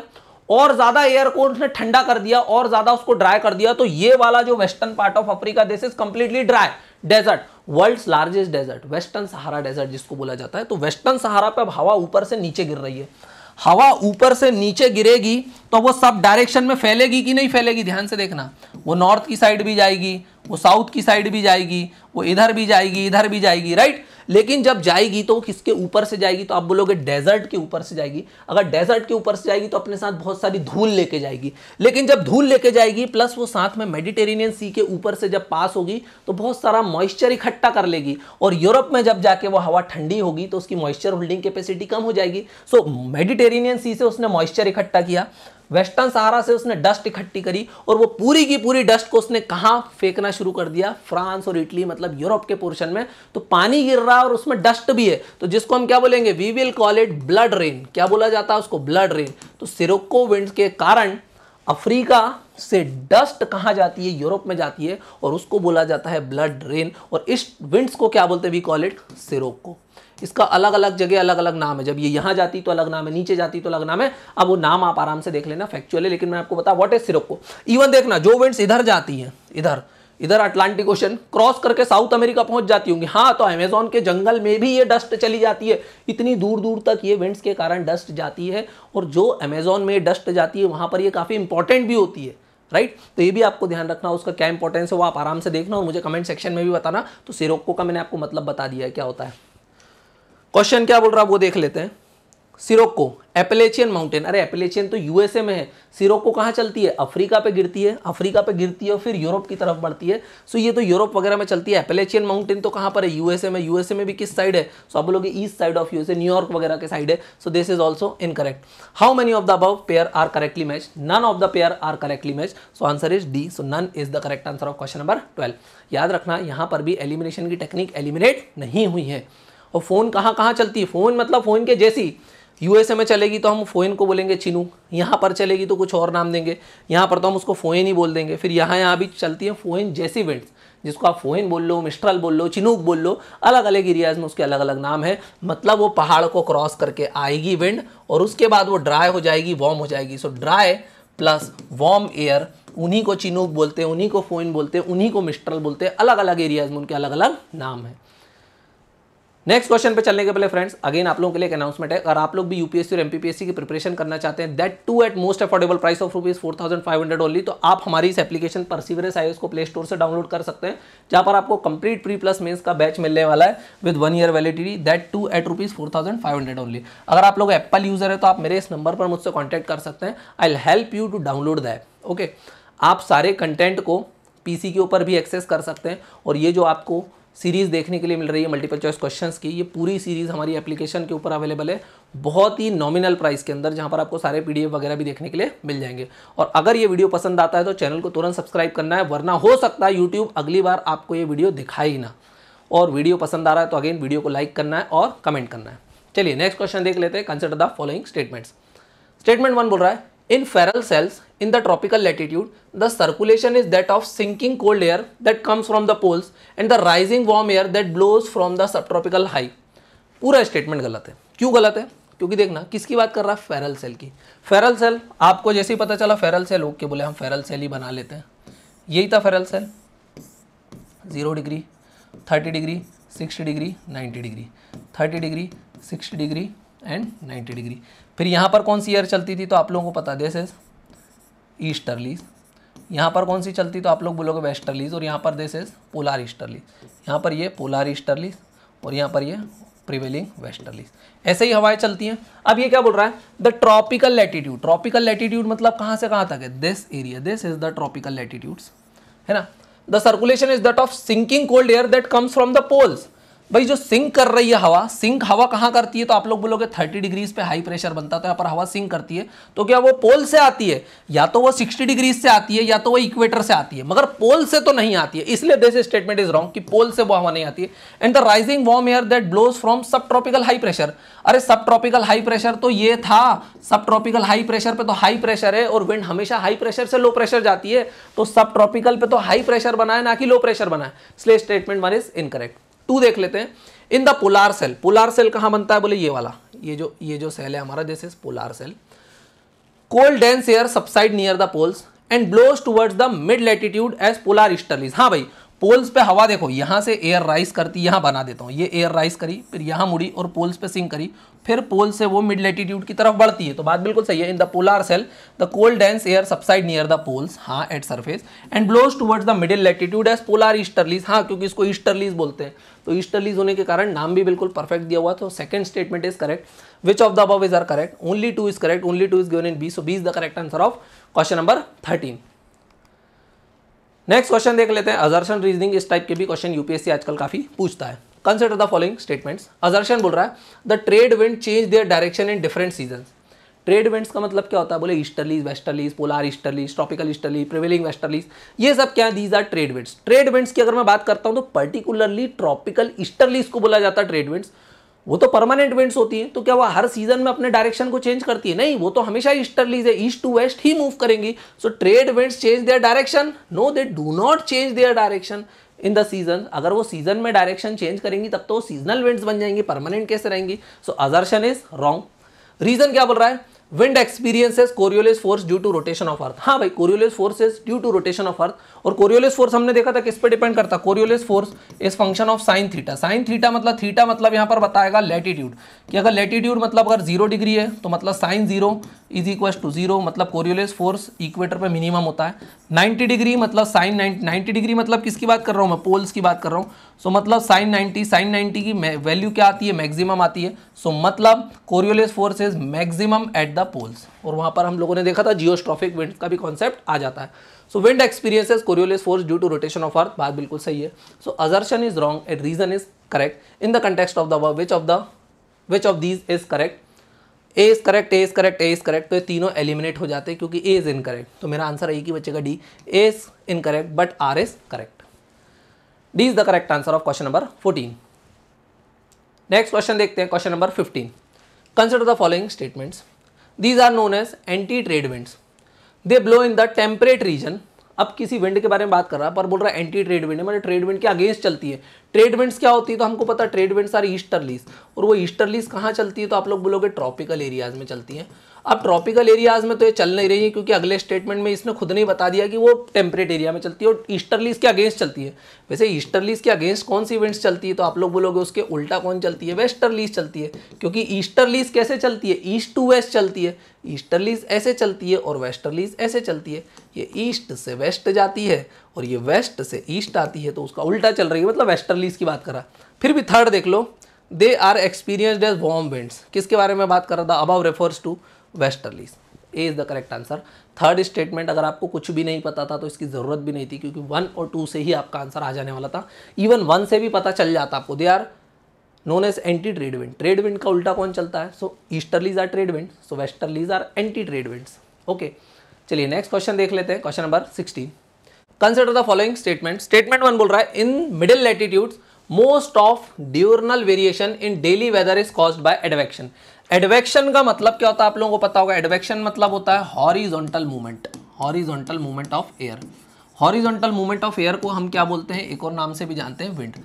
और ज़्यादा एयर को उसने ठंडा कर दिया और ज़्यादा उसको ड्राई कर दिया तो ये वाला जो वेस्टर्न पार्ट ऑफ अफ्रीका देश is completely dry desert world's largest desert western Sahara desert जिसको बोला जाता है तो वेस्टर्न सहारा पे हवा ऊपर से नीचे गिर रही है हवा ऊपर से नीचे गिरेगी तो वो सब डायरेक्शन में फैलेगी कि नहीं फैलेगी ध्यान से देखना वो नॉर्थ की साइड भी जाएगी वो साउथ की साइड भी जाएगी वो इधर भी जाएगी इधर भी जाएगी राइट लेकिन जब जाएगी तो किसके ऊपर से जाएगी तो आप बोलोगे डेजर्ट के ऊपर से जाएगी अगर डेजर्ट के ऊपर से जाएगी तो अपने साथ बहुत सारी धूल लेके जाएगी लेकिन जब धूल लेके जाएगी प्लस वो साथ में मेडिटेरेनियन सी के ऊपर से जब पास होगी तो बहुत सारा मॉइस्चर इकट्ठा कर लेगी और यूरोप में जब जाके वो हवा ठंडी होगी तो उसकी मॉइस्चर होल्डिंग कैपेसिटी कम हो जाएगी सो मेडिटेरेनियन सी से उसने मॉइस्चर इकट्ठा किया वेस्टर्न सहारा से उसने डस्ट इकट्ठी करी और वो पूरी की पूरी डस्ट को उसने कहाँ फेंकना शुरू कर दिया फ्रांस और इटली मतलब यूरोप के पोर्शन में तो पानी गिर रहा है और उसमें डस्ट भी है तो जिसको हम क्या बोलेंगे we will call it blood rain क्या बोला जाता है उसको ब्लड रेन तो सिरोको विंड के कारण अफ्रीका से डस्ट कहाँ जाती है यूरोप में जाती है और उसको बोला जाता है ब्लड रेन और इस विंड्स को क्या बोलते हैं वी कॉल इट सिरोको इसका अलग अलग जगह अलग अलग नाम है जब ये यहाँ जाती तो अलग नाम है नीचे जाती तो अलग नाम है अब वो नाम आप आराम से देख लेना फैक्चुअल है लेकिन मैं आपको बता वॉट इज सिरोको इवन देखना जो वेंट्स इधर जाती है इधर इधर अटलांटिक ओशन क्रॉस करके साउथ अमेरिका पहुंच जाती होंगी हाँ तो अमेजोन के जंगल में भी ये डस्ट चली जाती है इतनी दूर दूर तक ये विंड्स के कारण डस्ट जाती है और जो अमेजोन में डस्ट जाती है वहाँ पर ये काफ़ी इंपॉर्टेंट भी होती है राइट तो ये भी आपको ध्यान रखना उसका क्या इंपॉर्टेंस है वो आप आराम से देखना और मुझे कमेंट सेक्शन में भी बताना तो सिरोको का मैंने आपको मतलब बता दिया है क्या होता है क्वेश्चन क्या बोल रहा है वो देख लेते हैं सिरोको एपलेचियन माउंटेन अरे एपलेचियन तो यूएसए में है सिरोको कहाँ चलती है अफ्रीका पे गिरती है अफ्रीका पे गिरती है और फिर यूरोप की तरफ बढ़ती है सो ये तो यूरोप वगैरह में चलती है एपलेचियन माउंटेन तो कहाँ पर है यूएसए में यूएसए में भी किस साइड है सो आप लोग east side of USA New York वगैरह के साइड है so this is also incorrect how many of the above pair are correctly match none of the pair are correctly match so answer is D so none is the correct answer of question number twelve याद रखना यहाँ पर भी एलिमिनेशन की टेक्निक एलिमिनेट नहीं हुई है और फ़ोन कहाँ कहाँ चलती है फ़ोन मतलब फ़ोन के जैसी यूएसए में चलेगी तो हम फ़ोन को बोलेंगे चिनू यहाँ पर चलेगी तो कुछ और नाम देंगे यहाँ पर तो हम उसको फ़ोन ही बोल देंगे फिर यहाँ यहाँ भी चलती है फ़ोन जैसी विंड्स जिसको आप फ़ोन बोल लो मिस्ट्रल बोल लो चिनूक बोल लो अलग अलग एरियाज में उसके अलग अलग नाम है मतलब वो पहाड़ को क्रॉस करके आएगी विंड और उसके बाद वो ड्राई हो जाएगी वॉम हो जाएगी so dry plus warm air उन्हीं को चिनूक बोलते हैं उन्हीं को फोइन बोलते हैं उन्हीं को मिस्ट्रल बोलते हैं अलग अलग एरियाज में उनके अलग अलग नाम है नेक्स्ट क्वेश्चन पे चलने के पहले फ्रेंड्स अगेन आप लोगों के लिए एक अनाउंसमेंट है अगर आप लोग भी यूपीएससी और एमपीपीएससी की प्रिपरेशन करना चाहते हैं that to at most affordable price of rupees four thousand five hundred only तो आप हमारी इस एप्लीकेशन परसिवरेस आई को प्ले स्टोर से डाउनलोड कर सकते हैं जहां पर आपको कंप्लीट प्री प्लस मेन्स का बैच मिलने वाला है with one year validity that to at rupees four thousand five hundred only अगर आप लोग एप्पल यूजर है तो आप मेरे इस नंबर पर मुझसे कॉन्टैक्ट कर सकते हैं I help you to download that okay आप सारे कंटेंट को पीसी के ऊपर भी एक्सेस कर सकते हैं और ये जो आपको सीरीज़ देखने के लिए मिल रही है मल्टीपल चॉइस क्वेश्चंस की ये पूरी सीरीज़ हमारी एप्लीकेशन के ऊपर अवेलेबल है बहुत ही नॉमिनल प्राइस के अंदर जहाँ पर आपको सारे पीडीएफ वगैरह भी देखने के लिए मिल जाएंगे और अगर ये वीडियो पसंद आता है तो चैनल को तुरंत सब्सक्राइब करना है वरना हो सकता है यूट्यूब अगली बार आपको ये वीडियो दिखाई ना और वीडियो पसंद आ रहा है तो अगेन वीडियो को लाइक करना है और कमेंट करना है चलिए नेक्स्ट क्वेश्चन देख लेते हैं consider the following statements statement one बोल रहा है in Ferrel cells in the tropical latitude, the circulation is that of sinking cold air that comes from the poles and the rising warm air that blows from the subtropical high. पूरा स्टेटमेंट गलत है क्यों गलत है क्योंकि देखना किसकी बात कर रहा है फेरल सेल की फेरल सेल आपको जैसे ही पता चला फेरल सेल ओके बोले हम फेरल सेल ही बना लेते हैं यही था Ferrel cell zero degree thirty degree sixty degree ninety degree thirty degree sixty degree and ninety degree फिर यहाँ पर कौन सी एयर चलती थी तो आप लोगों को पता दिस इज़ ईस्टर्लीज यहाँ पर कौन सी चलती तो आप लोग बोलोगे वेस्टर्लीज और यहाँ पर दिस इज पोलार ईस्टर्लीज यहाँ पर ये पोलार ईस्टर्लीज और यहाँ पर ये प्रिवेलिंग वेस्टर्लीज ऐसे ही हवाएं चलती हैं अब ये क्या बोल रहा है the tropical latitude tropical latitude मतलब कहाँ से कहाँ तक है this area this is the tropical latitudes है ना the circulation is that of sinking cold air that comes from the poles भाई जो सिंक कर रही है हवा सिंक हवा कहाँ करती है तो आप लोग बोलोगे 30 डिग्रीज पे हाई प्रेशर बनता है तो यहाँ पर हवा सिंक करती है तो क्या वो पोल से आती है या तो वो 60 डिग्रीज से आती है या तो वो इक्वेटर से आती है मगर पोल से तो नहीं आती है इसलिए दिस स्टेटमेंट इज रॉन्ग कि पोल से वो हवा नहीं आती है and the rising warm air that blows from subtropical high pressure अरे सब ट्रॉपिकल हाई प्रेशर तो ये था सब ट्रॉपिकल हाई प्रेशर पे तो हाई प्रेशर है और विंड हमेशा हाई प्रेशर से लो प्रेशर जाती है तो सब ट्रॉपिकल पे तो हाई प्रेशर बनाए ना कि लो प्रेशर बनाए इसलिए statement one is incorrect two देख लेते हैं in the polar cell polar cell कहाँ बनता है बोले ये वाला ये जो ये जो सेल है हमारा this is polar cell cold dense air subside near the poles and blows towards the mid latitude as polar easterlies हाँ भाई पोल्स पे हवा देखो यहाँ से एयर राइस करती यहाँ बना देता हूँ ये एयर राइस करी फिर यहाँ मुड़ी और पोल्स पे सिंक करी फिर पोल से वो मिड लेटीट्यूड की तरफ बढ़ती है तो बात बिल्कुल सही है in the polar cell the cold dense air subside near the poles हाँ at surface and blows towards the middle latitude as polar easterlies हाँ क्योंकि इसको ईस्टरलीज बोलते हैं तो ईस्टरलीज होने के कारण नाम भी बिल्कुल परफेक्ट दिया हुआ तो second statement is correct which of the above is are correct only two is correct only two is given in B so B is the correct answer of question number thirteen next question देख लेते हैं अजर्शन रीजनिंग इस टाइप के भी क्वेश्चन यूपीएससी आजकल काफी पूछता है consider the following statements assertion बोल रहा है the trade wind change their direction in different season trade winds का मतलब क्या होता है बोले easterlies westerlies polar easterlies tropical easterly prevailing westerlies ये सब क्या है these are trade winds trade winds की अगर मैं बात करता हूँ तो पर्टिकुलरली ट्रॉपिकल ईस्टर्लीज को बोला जाता है ट्रेड विंड्स वो तो परमानेंट विंड्स होती हैं तो क्या वो हर सीजन में अपने डायरेक्शन को चेंज करती है नहीं वो तो हमेशा ईस्टर्लीज है ईस्ट टू वेस्ट ही मूव करेंगी so trade winds change their direction no they do not change their direction in the season अगर वो सीजन में डायरेक्शन चेंज करेंगी तब तो सीजनल विंड्स बन जाएंगी परमानेंट कैसे रहेंगी so assertion is wrong reason क्या बोल रहा है wind experiences Coriolis force due to rotation of earth हाँ भाई Coriolis force is due to rotation of earth और कोरियोलिस फोर्स हमने देखा था किस पे डिपेंड करता Coriolis force is function of sine theta sine theta मतलब थीटा मतलब यहाँ पर बताएगा लेटीट्यूड कि अगर लेटीट्यूड मतलब अगर जीरो डिग्री है तो मतलब sine zero is equal to zero मतलब कोरियोलिस फोर्स इक्वेटर पर मिनिमम होता है नाइन्टी डिग्री मतलब साइन नाइन्टी डिग्री मतलब किसकी बात कर रहा हूँ मैं पोल्स की बात कर रहा हूँ सो so, मतलब साइन नाइन्टी साइन नाइन्टी की वैल्यू क्या आती है मैक्सिमम आती है सो so, मतलब Coriolis force is maximum at the the poles और वहाँ पर हम लोगों ने देखा था जियोस्ट्रॉफिक विंड का भी कॉन्सेप्ट आ जाता है so wind experiences Coriolis force due to rotation of earth बात बिल्कुल सही है so assertion is wrong and reason is correct in the context of the verb which of the which of these is correct A is correct A is correct A is correct तो ये तीनों एलिमिनेट हो जाते हैं क्योंकि ए इज़ इनकरेक्ट तो मेरा आंसर एक ही बचेगा D A is incorrect but R is correct D is the correct answer of question number fourteen next question देखते हैं question number fifteen consider the following statements these are known as anti trade winds they blow in the temperate region अब किसी विंड के बारे में बात कर रहा है पर बोल रहा है एंटी ट्रेड विंड मैंने ट्रेड विंड के अगेंस्ट चलती है ट्रेड विंड्स क्या होती है तो हमको पता है ट्रेड विंड्स आर ईस्टर्लीस और वो ईस्टर्लीस कहाँ चलती है तो आप लोग बोलोगे ट्रॉपिकल एरियाज में चलती है अब ट्रॉपिकल एरियाज में तो ये चल नहीं रही है क्योंकि अगले स्टेटमेंट में इसने खुद नहीं बता दिया कि वो टेम्परेट एरिया में चलती है और ईस्टरली के अगेंस्ट चलती है वैसे ईस्टरलीज के अगेंस्ट कौन सी इवेंट्स चलती है तो आप लोग बोलोगे उसके उल्टा कौन चलती है वेस्टरलीज चलती है क्योंकि ईस्टरलीज कैसे चलती है ईस्ट टू वेस्ट चलती है ईस्टरलीज ऐसे चलती है और वेस्टरलीज ऐसे चलती है ये ईस्ट से वेस्ट जाती है और ये वेस्ट से ईस्ट आती है तो उसका उल्टा चल रही है मतलब वेस्टरलीज की बात करा फिर भी थर्ड देख लो they are experienced as warm winds किसके बारे में बात कर रहा था above refers to westerlies A is the correct answer third statement अगर आपको कुछ भी नहीं पता था तो इसकी ज़रूरत भी नहीं थी क्योंकि वन और टू से ही आपका आंसर आ जाने वाला था इवन वन से भी पता चल जाता आपको they are known as anti trade wind trade wind का उल्टा कौन चलता है so easterlies are trade wind so westerlies are anti trade okay चलिए नेक्स्ट क्वेश्चन देख लेते हैं question number sixteen consider the following statement statement one बोल रहा है in middle latitudes most of diurnal variation in daily weather is cause by advection advection का मतलब क्या होता है आप लोगों को पता होगा एडवेक्शन मतलब होता है horizontal movement horizontal movement of air horizontal movement of air को हम क्या बोलते हैं एक और नाम से भी जानते हैं विंड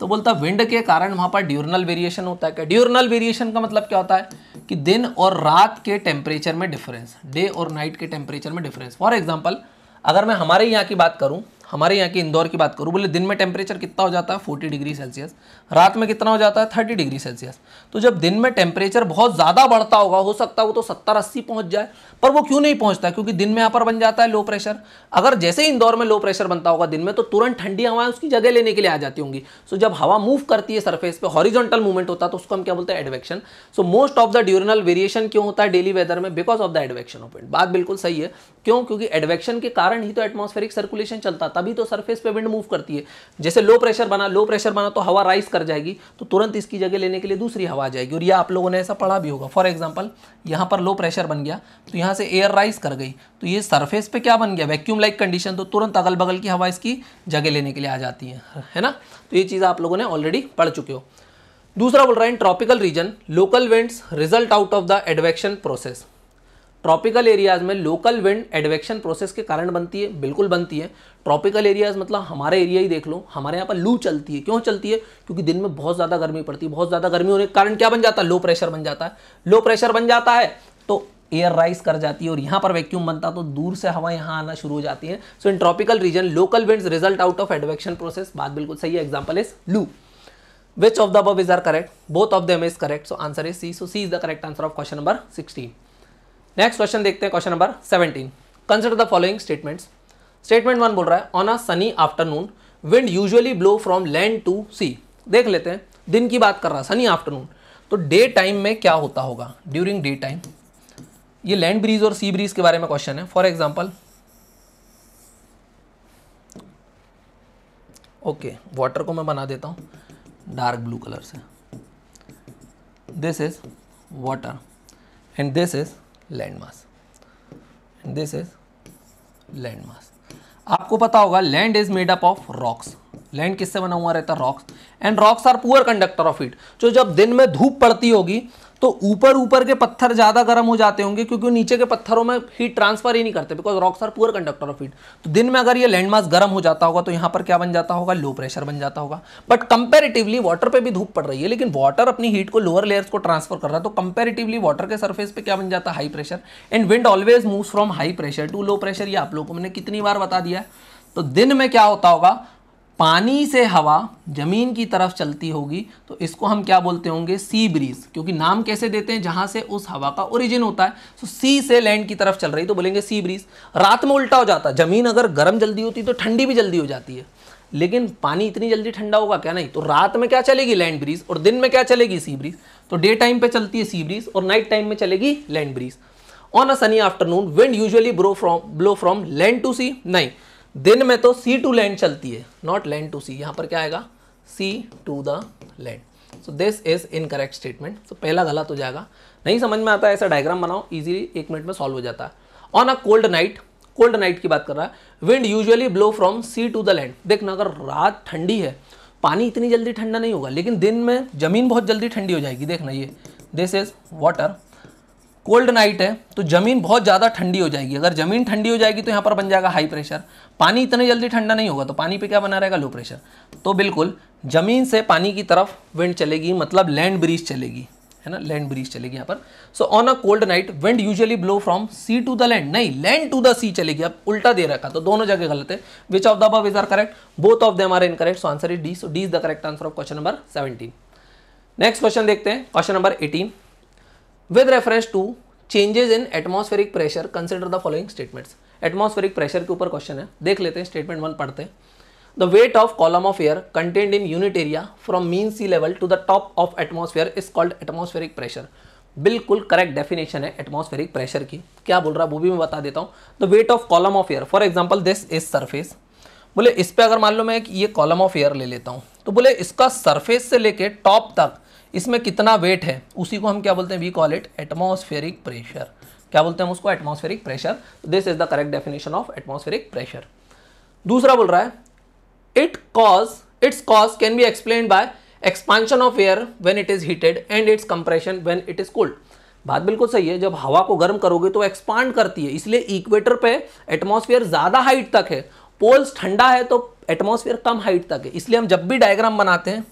तो बोलता है विंड के कारण वहाँ पर ड्यूरनल वेरिएशन होता है क्या ड्यूरनल वेरिएशन का मतलब क्या होता है कि दिन और रात के टेम्परेचर में डिफरेंस डे और नाइट के टेम्परेचर में डिफरेंस फॉर एग्जाम्पल अगर मैं हमारे यहाँ की बात करूँ हमारे यहाँ की इंदौर की बात करूँ बोले दिन में टेम्परेचर कितना हो जाता है फोर्टी डिग्री सेल्सियस रात में कितना हो जाता है थर्टी डिग्री सेल्सियस तो जब दिन में टेम्परेचर बहुत ज़्यादा बढ़ता होगा हो सकता है वो तो सत्तर अस्सी पहुँच जाए पर वो क्यों नहीं पहुँचता क्योंकि दिन में यहाँ पर बन जाता है लो प्रेशर अगर जैसे ही इंदौर में लो प्रेशर बनता होगा दिन में तो तुरंत ठंडी हवाएं उसकी जगह लेने के लिए आ जाती होंगी सो जब हवा मूव करती है सरफेस पर हॉरिजेंटल मूवमेंट होता है तो उसको हम क्या बोलते हैं advection so most of the diurnal variation क्यों होता है डेली वेदर में because of the advection of बात बिल्कुल सही है क्यों क्योंकि एडवेक्शन के कारण ही तो एटमोस्फेरिक सर्कुलेशन चलता तभी तो सरफेस पे विंड मूव करती है जैसे लो प्रेशर बना लो प्रेशर बना तो हवा राइज कर जाएगी तो तुरंत इसकी जगह लेने के लिए दूसरी हवा आ जाएगी और ये आप लोगों ने ऐसा पढ़ा भी होगा फॉर एग्जाम्पल यहाँ पर लो प्रेशर बन गया तो यहाँ से एयर राइज कर गई तो ये सरफेस पे क्या बन गया वैक्यूम लाइक कंडीशन तो तुरंत अगल बगल की हवा इसकी जगह लेने के लिए आ जाती है है ना तो ये चीज़ आप लोगों ने ऑलरेडी पढ़ चुके हो दूसरा बोल रहा है tropical region local winds result out of the advection process tropical areas में लोकल विंड एडवेक्शन प्रोसेस के कारण बनती है बिल्कुल बनती है ट्रॉपिकल एरियाज मतलब हमारे एरिया ही देख लो हमारे यहाँ पर लू चलती है क्यों चलती है क्योंकि दिन में बहुत ज़्यादा गर्मी पड़ती है बहुत ज़्यादा गर्मी होने के कारण क्या बन जाता है लो प्रेशर बन जाता है लो प्रेशर बन जाता है तो एयर राइज कर जाती है और यहाँ पर वैक्यूम बनता तो दूर से हवा यहाँ आना शुरू हो जाती है so in tropical region local wind result out of advection process बात बिल्कुल सही है example is loo which of the above is are correct both of them is correct so answer is C so C is the correct answer of question number sixteen next question देखते हैं question number seventeen consider the following statements statement one बोल रहा है on a sunny afternoon wind usually blow from land to sea देख लेते हैं दिन की बात कर रहा है सनी आफ्टरनून तो डे टाइम में क्या होता होगा ड्यूरिंग डे टाइम ये लैंड ब्रीज और सी ब्रीज के बारे में क्वेश्चन है फॉर एग्जाम्पल ओके वाटर को मैं बना देता हूँ डार्क ब्लू कलर से this is water and this is land mass this is land mass आपको पता होगा land is made up of rocks land किससे बना हुआ रहता है rocks and rocks are poor conductor of heat जो जब दिन में धूप पड़ती होगी तो ऊपर ऊपर के पत्थर ज़्यादा गर्म हो जाते होंगे क्योंकि नीचे के पत्थरों में हीट ट्रांसफर ही नहीं करते because rocks are poor conductor of heat तो दिन में अगर ये लैंडमार्क गर्म हो जाता होगा तो यहाँ पर क्या बन जाता होगा लो प्रेशर बन जाता होगा बट कंपेरेटिवली वाटर पर भी धूप पड़ रही है लेकिन वाटर अपनी हीट को लोअर लेयर्स को ट्रांसफर कर रहा है तो कंपेरेटिवली वाटर के सर्फेस पर क्या बन जाता है high pressure and wind always move from high pressure to low pressure ये आप लोगों को मैंने कितनी बार बता दिया है तो दिन में क्या होता होगा पानी से हवा ज़मीन की तरफ चलती होगी तो इसको हम क्या बोलते होंगे सी ब्रीज क्योंकि नाम कैसे देते हैं जहां से उस हवा का ओरिजिन होता है तो सी से लैंड की तरफ चल रही तो बोलेंगे सी ब्रीज रात में उल्टा हो जाता ज़मीन अगर गर्म जल्दी होती तो ठंडी भी जल्दी हो जाती है लेकिन पानी इतनी जल्दी ठंडा होगा क्या नहीं तो रात में क्या चलेगी लैंड ब्रीज और दिन में क्या चलेगी सी ब्रीज तो डे टाइम पे चलती है सी ब्रीज और नाइट टाइम में चलेगी land breeze on a sunny afternoon wind usually blow from blow from land to sea नहीं दिन में तो सी टू लैंड चलती है नॉट लैंड टू सी यहाँ पर क्या आएगा sea to the land so this is incorrect statement सो पहला गलत हो जाएगा नहीं समझ में आता ऐसा डायग्राम बनाओ इजीली एक मिनट में सॉल्व हो जाता है on a cold night cold night की बात कर रहा है wind usually blow from sea to the land देखना अगर रात ठंडी है पानी इतनी जल्दी ठंडा नहीं होगा लेकिन दिन में ज़मीन बहुत जल्दी ठंडी हो जाएगी देखना ये this is water cold night है तो ज़मीन बहुत ज़्यादा ठंडी हो जाएगी अगर ज़मीन ठंडी हो जाएगी तो यहाँ पर बन जाएगा हाई प्रेशर पानी इतने जल्दी ठंडा नहीं होगा तो पानी पे क्या बना रहेगा लो प्रेशर तो बिल्कुल ज़मीन से पानी की तरफ विंड चलेगी मतलब लैंड ब्रिज चलेगी है ना लैंड ब्रिज चलेगी यहाँ पर so on a cold night wind usually blow from sea to the land नहीं लैंड टू द सी चलेगी अब उल्टा दे रखा तो दोनों जगह गलत है which of the above is are correct both of them are correct so answer is D so D is the correct answer of question number seventeen next question देखते हैं question number eighteen with reference to changes in atmospheric pressure consider the following statements atmospheric pressure के ऊपर क्वेश्चन है देख लेते हैं स्टेटमेंट वन पढ़ते हैं the weight of column of air contained in unit area from mean sea level to the top of atmosphere is called atmospheric pressure बिल्कुल करेक्ट डेफिनेशन है एटमोस्फेरिक प्रेशर की क्या बोल रहा है वो भी मैं बता देता हूँ the weight of column of air for example this is surface बोले इस पर अगर मान लो मैं ये कॉलम ऑफ एयर ले लेता हूँ तो बोले इसका सरफेस से लेके टॉप तक इसमें कितना वेट है उसी को हम क्या बोलते हैं we call it atmospheric pressure क्या बोलते हैं हम उसको atmospheric pressure this is the correct definition of atmospheric pressure दूसरा बोल रहा है it cause its cause can be explain by expansion of air when it is heated and its compression when it is cold बात बिल्कुल सही है जब हवा को गर्म करोगे तो एक्सपांड करती है इसलिए इक्वेटर पे एटमॉस्फेयर ज़्यादा हाइट तक है पोल्स ठंडा है तो एटमॉस्फेयर कम हाइट तक है इसलिए हम जब भी डायग्राम बनाते हैं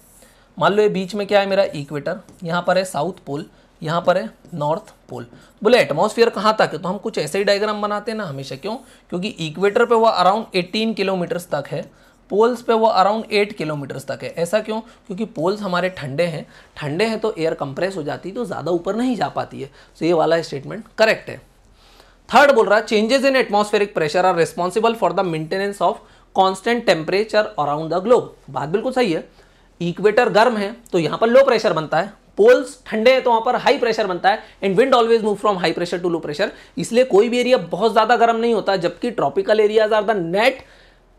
मान लो ये बीच में क्या है मेरा इक्वेटर यहाँ पर है साउथ पोल यहाँ पर है नॉर्थ पोल बोले एटमोसफियर कहाँ तक है तो हम कुछ ऐसे ही डायग्राम बनाते हैं ना हमेशा क्यों क्योंकि इक्वेटर पे वो अराउंड 18 किलोमीटर्स तक है पोल्स पे वो अराउंड एट किलोमीटर्स तक है ऐसा क्यों क्योंकि पोल्स हमारे ठंडे हैं ठंडे हैं तो एयर कंप्रेस हो जाती है तो ज़्यादा ऊपर नहीं जा पाती है तो ये वाला स्टेटमेंट करेक्ट है थर्ड बोल रहा है changes in atmospheric pressure are responsible for the maintenance of constant temperature around the globe बात बिल्कुल सही है इक्वेटर गर्म है तो यहाँ पर लो प्रेशर बनता है पोल्स ठंडे हैं तो वहां पर हाई प्रेशर बनता है and wind always move from high pressure to low pressure इसलिए कोई भी एरिया बहुत ज्यादा गर्म नहीं होता जबकि tropical areas are the net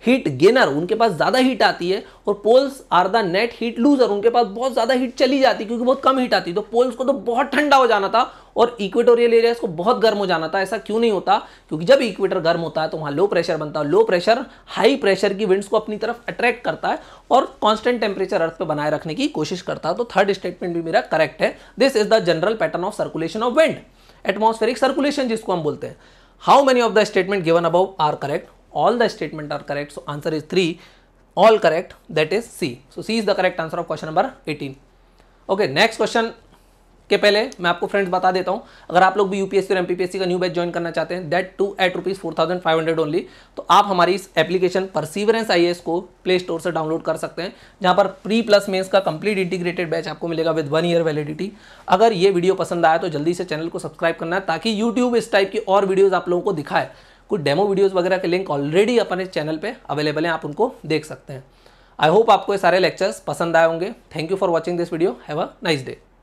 heat gainer उनके पास ज़्यादा हीट आती है और poles are the net heat loser उनके पास बहुत ज़्यादा हीट चली जाती है क्योंकि बहुत कम हीट आती है तो पोल्स को तो बहुत ठंडा हो जाना था और इक्वेटोरियल एरिया को बहुत गर्म हो जाना था ऐसा क्यों नहीं होता क्योंकि जब इक्वेटर गर्म होता है तो वहाँ लो प्रेशर बनता है लो प्रेशर हाई प्रेशर की विंड्स को अपनी तरफ अट्रैक्ट करता है और कॉन्स्टेंट टेम्परेचर अर्थ पर बनाए रखने की कोशिश करता है तो थर्ड स्टेटमेंट भी मेरा करेक्ट है this is the general pattern of circulation of wind atmospheric circulation जिसको हम बोलते हैं how many of the statement given above are correct all the statement are correct so answer is 3 all correct that is c so c is the correct answer of question number 18 okay next question के पहले मैं आपको फ्रेंड्स बता देता हूं अगर आप लोग भी यूपीएससी और एमपीपीएससी का न्यू बैच ज्वाइन करना चाहते हैं that to at rupees four thousand five hundred only तो आप हमारी इस एप्लीकेशन परसीवरेंस आईएएस को प्ले स्टोर से डाउनलोड कर सकते हैं जहां पर प्री प्लस मेंस का कंप्लीट इंटीग्रेटेड बैच आपको मिलेगा विद वन ईयर वैलिडिटी अगर ये वीडियो पसंद आया तो जल्दी से चैनल को सब्सक्राइब करना ताकि यूट्यूब इस टाइप की और वीडियोज़ आप लोगों को दिखाए कुछ डेमो वीडियोस वगैरह के लिंक ऑलरेडी अपने चैनल पे अवेलेबल हैं आप उनको देख सकते हैं आई होप आपको ये सारे लेक्चर्स पसंद आए होंगे thank you for watching this video have a nice day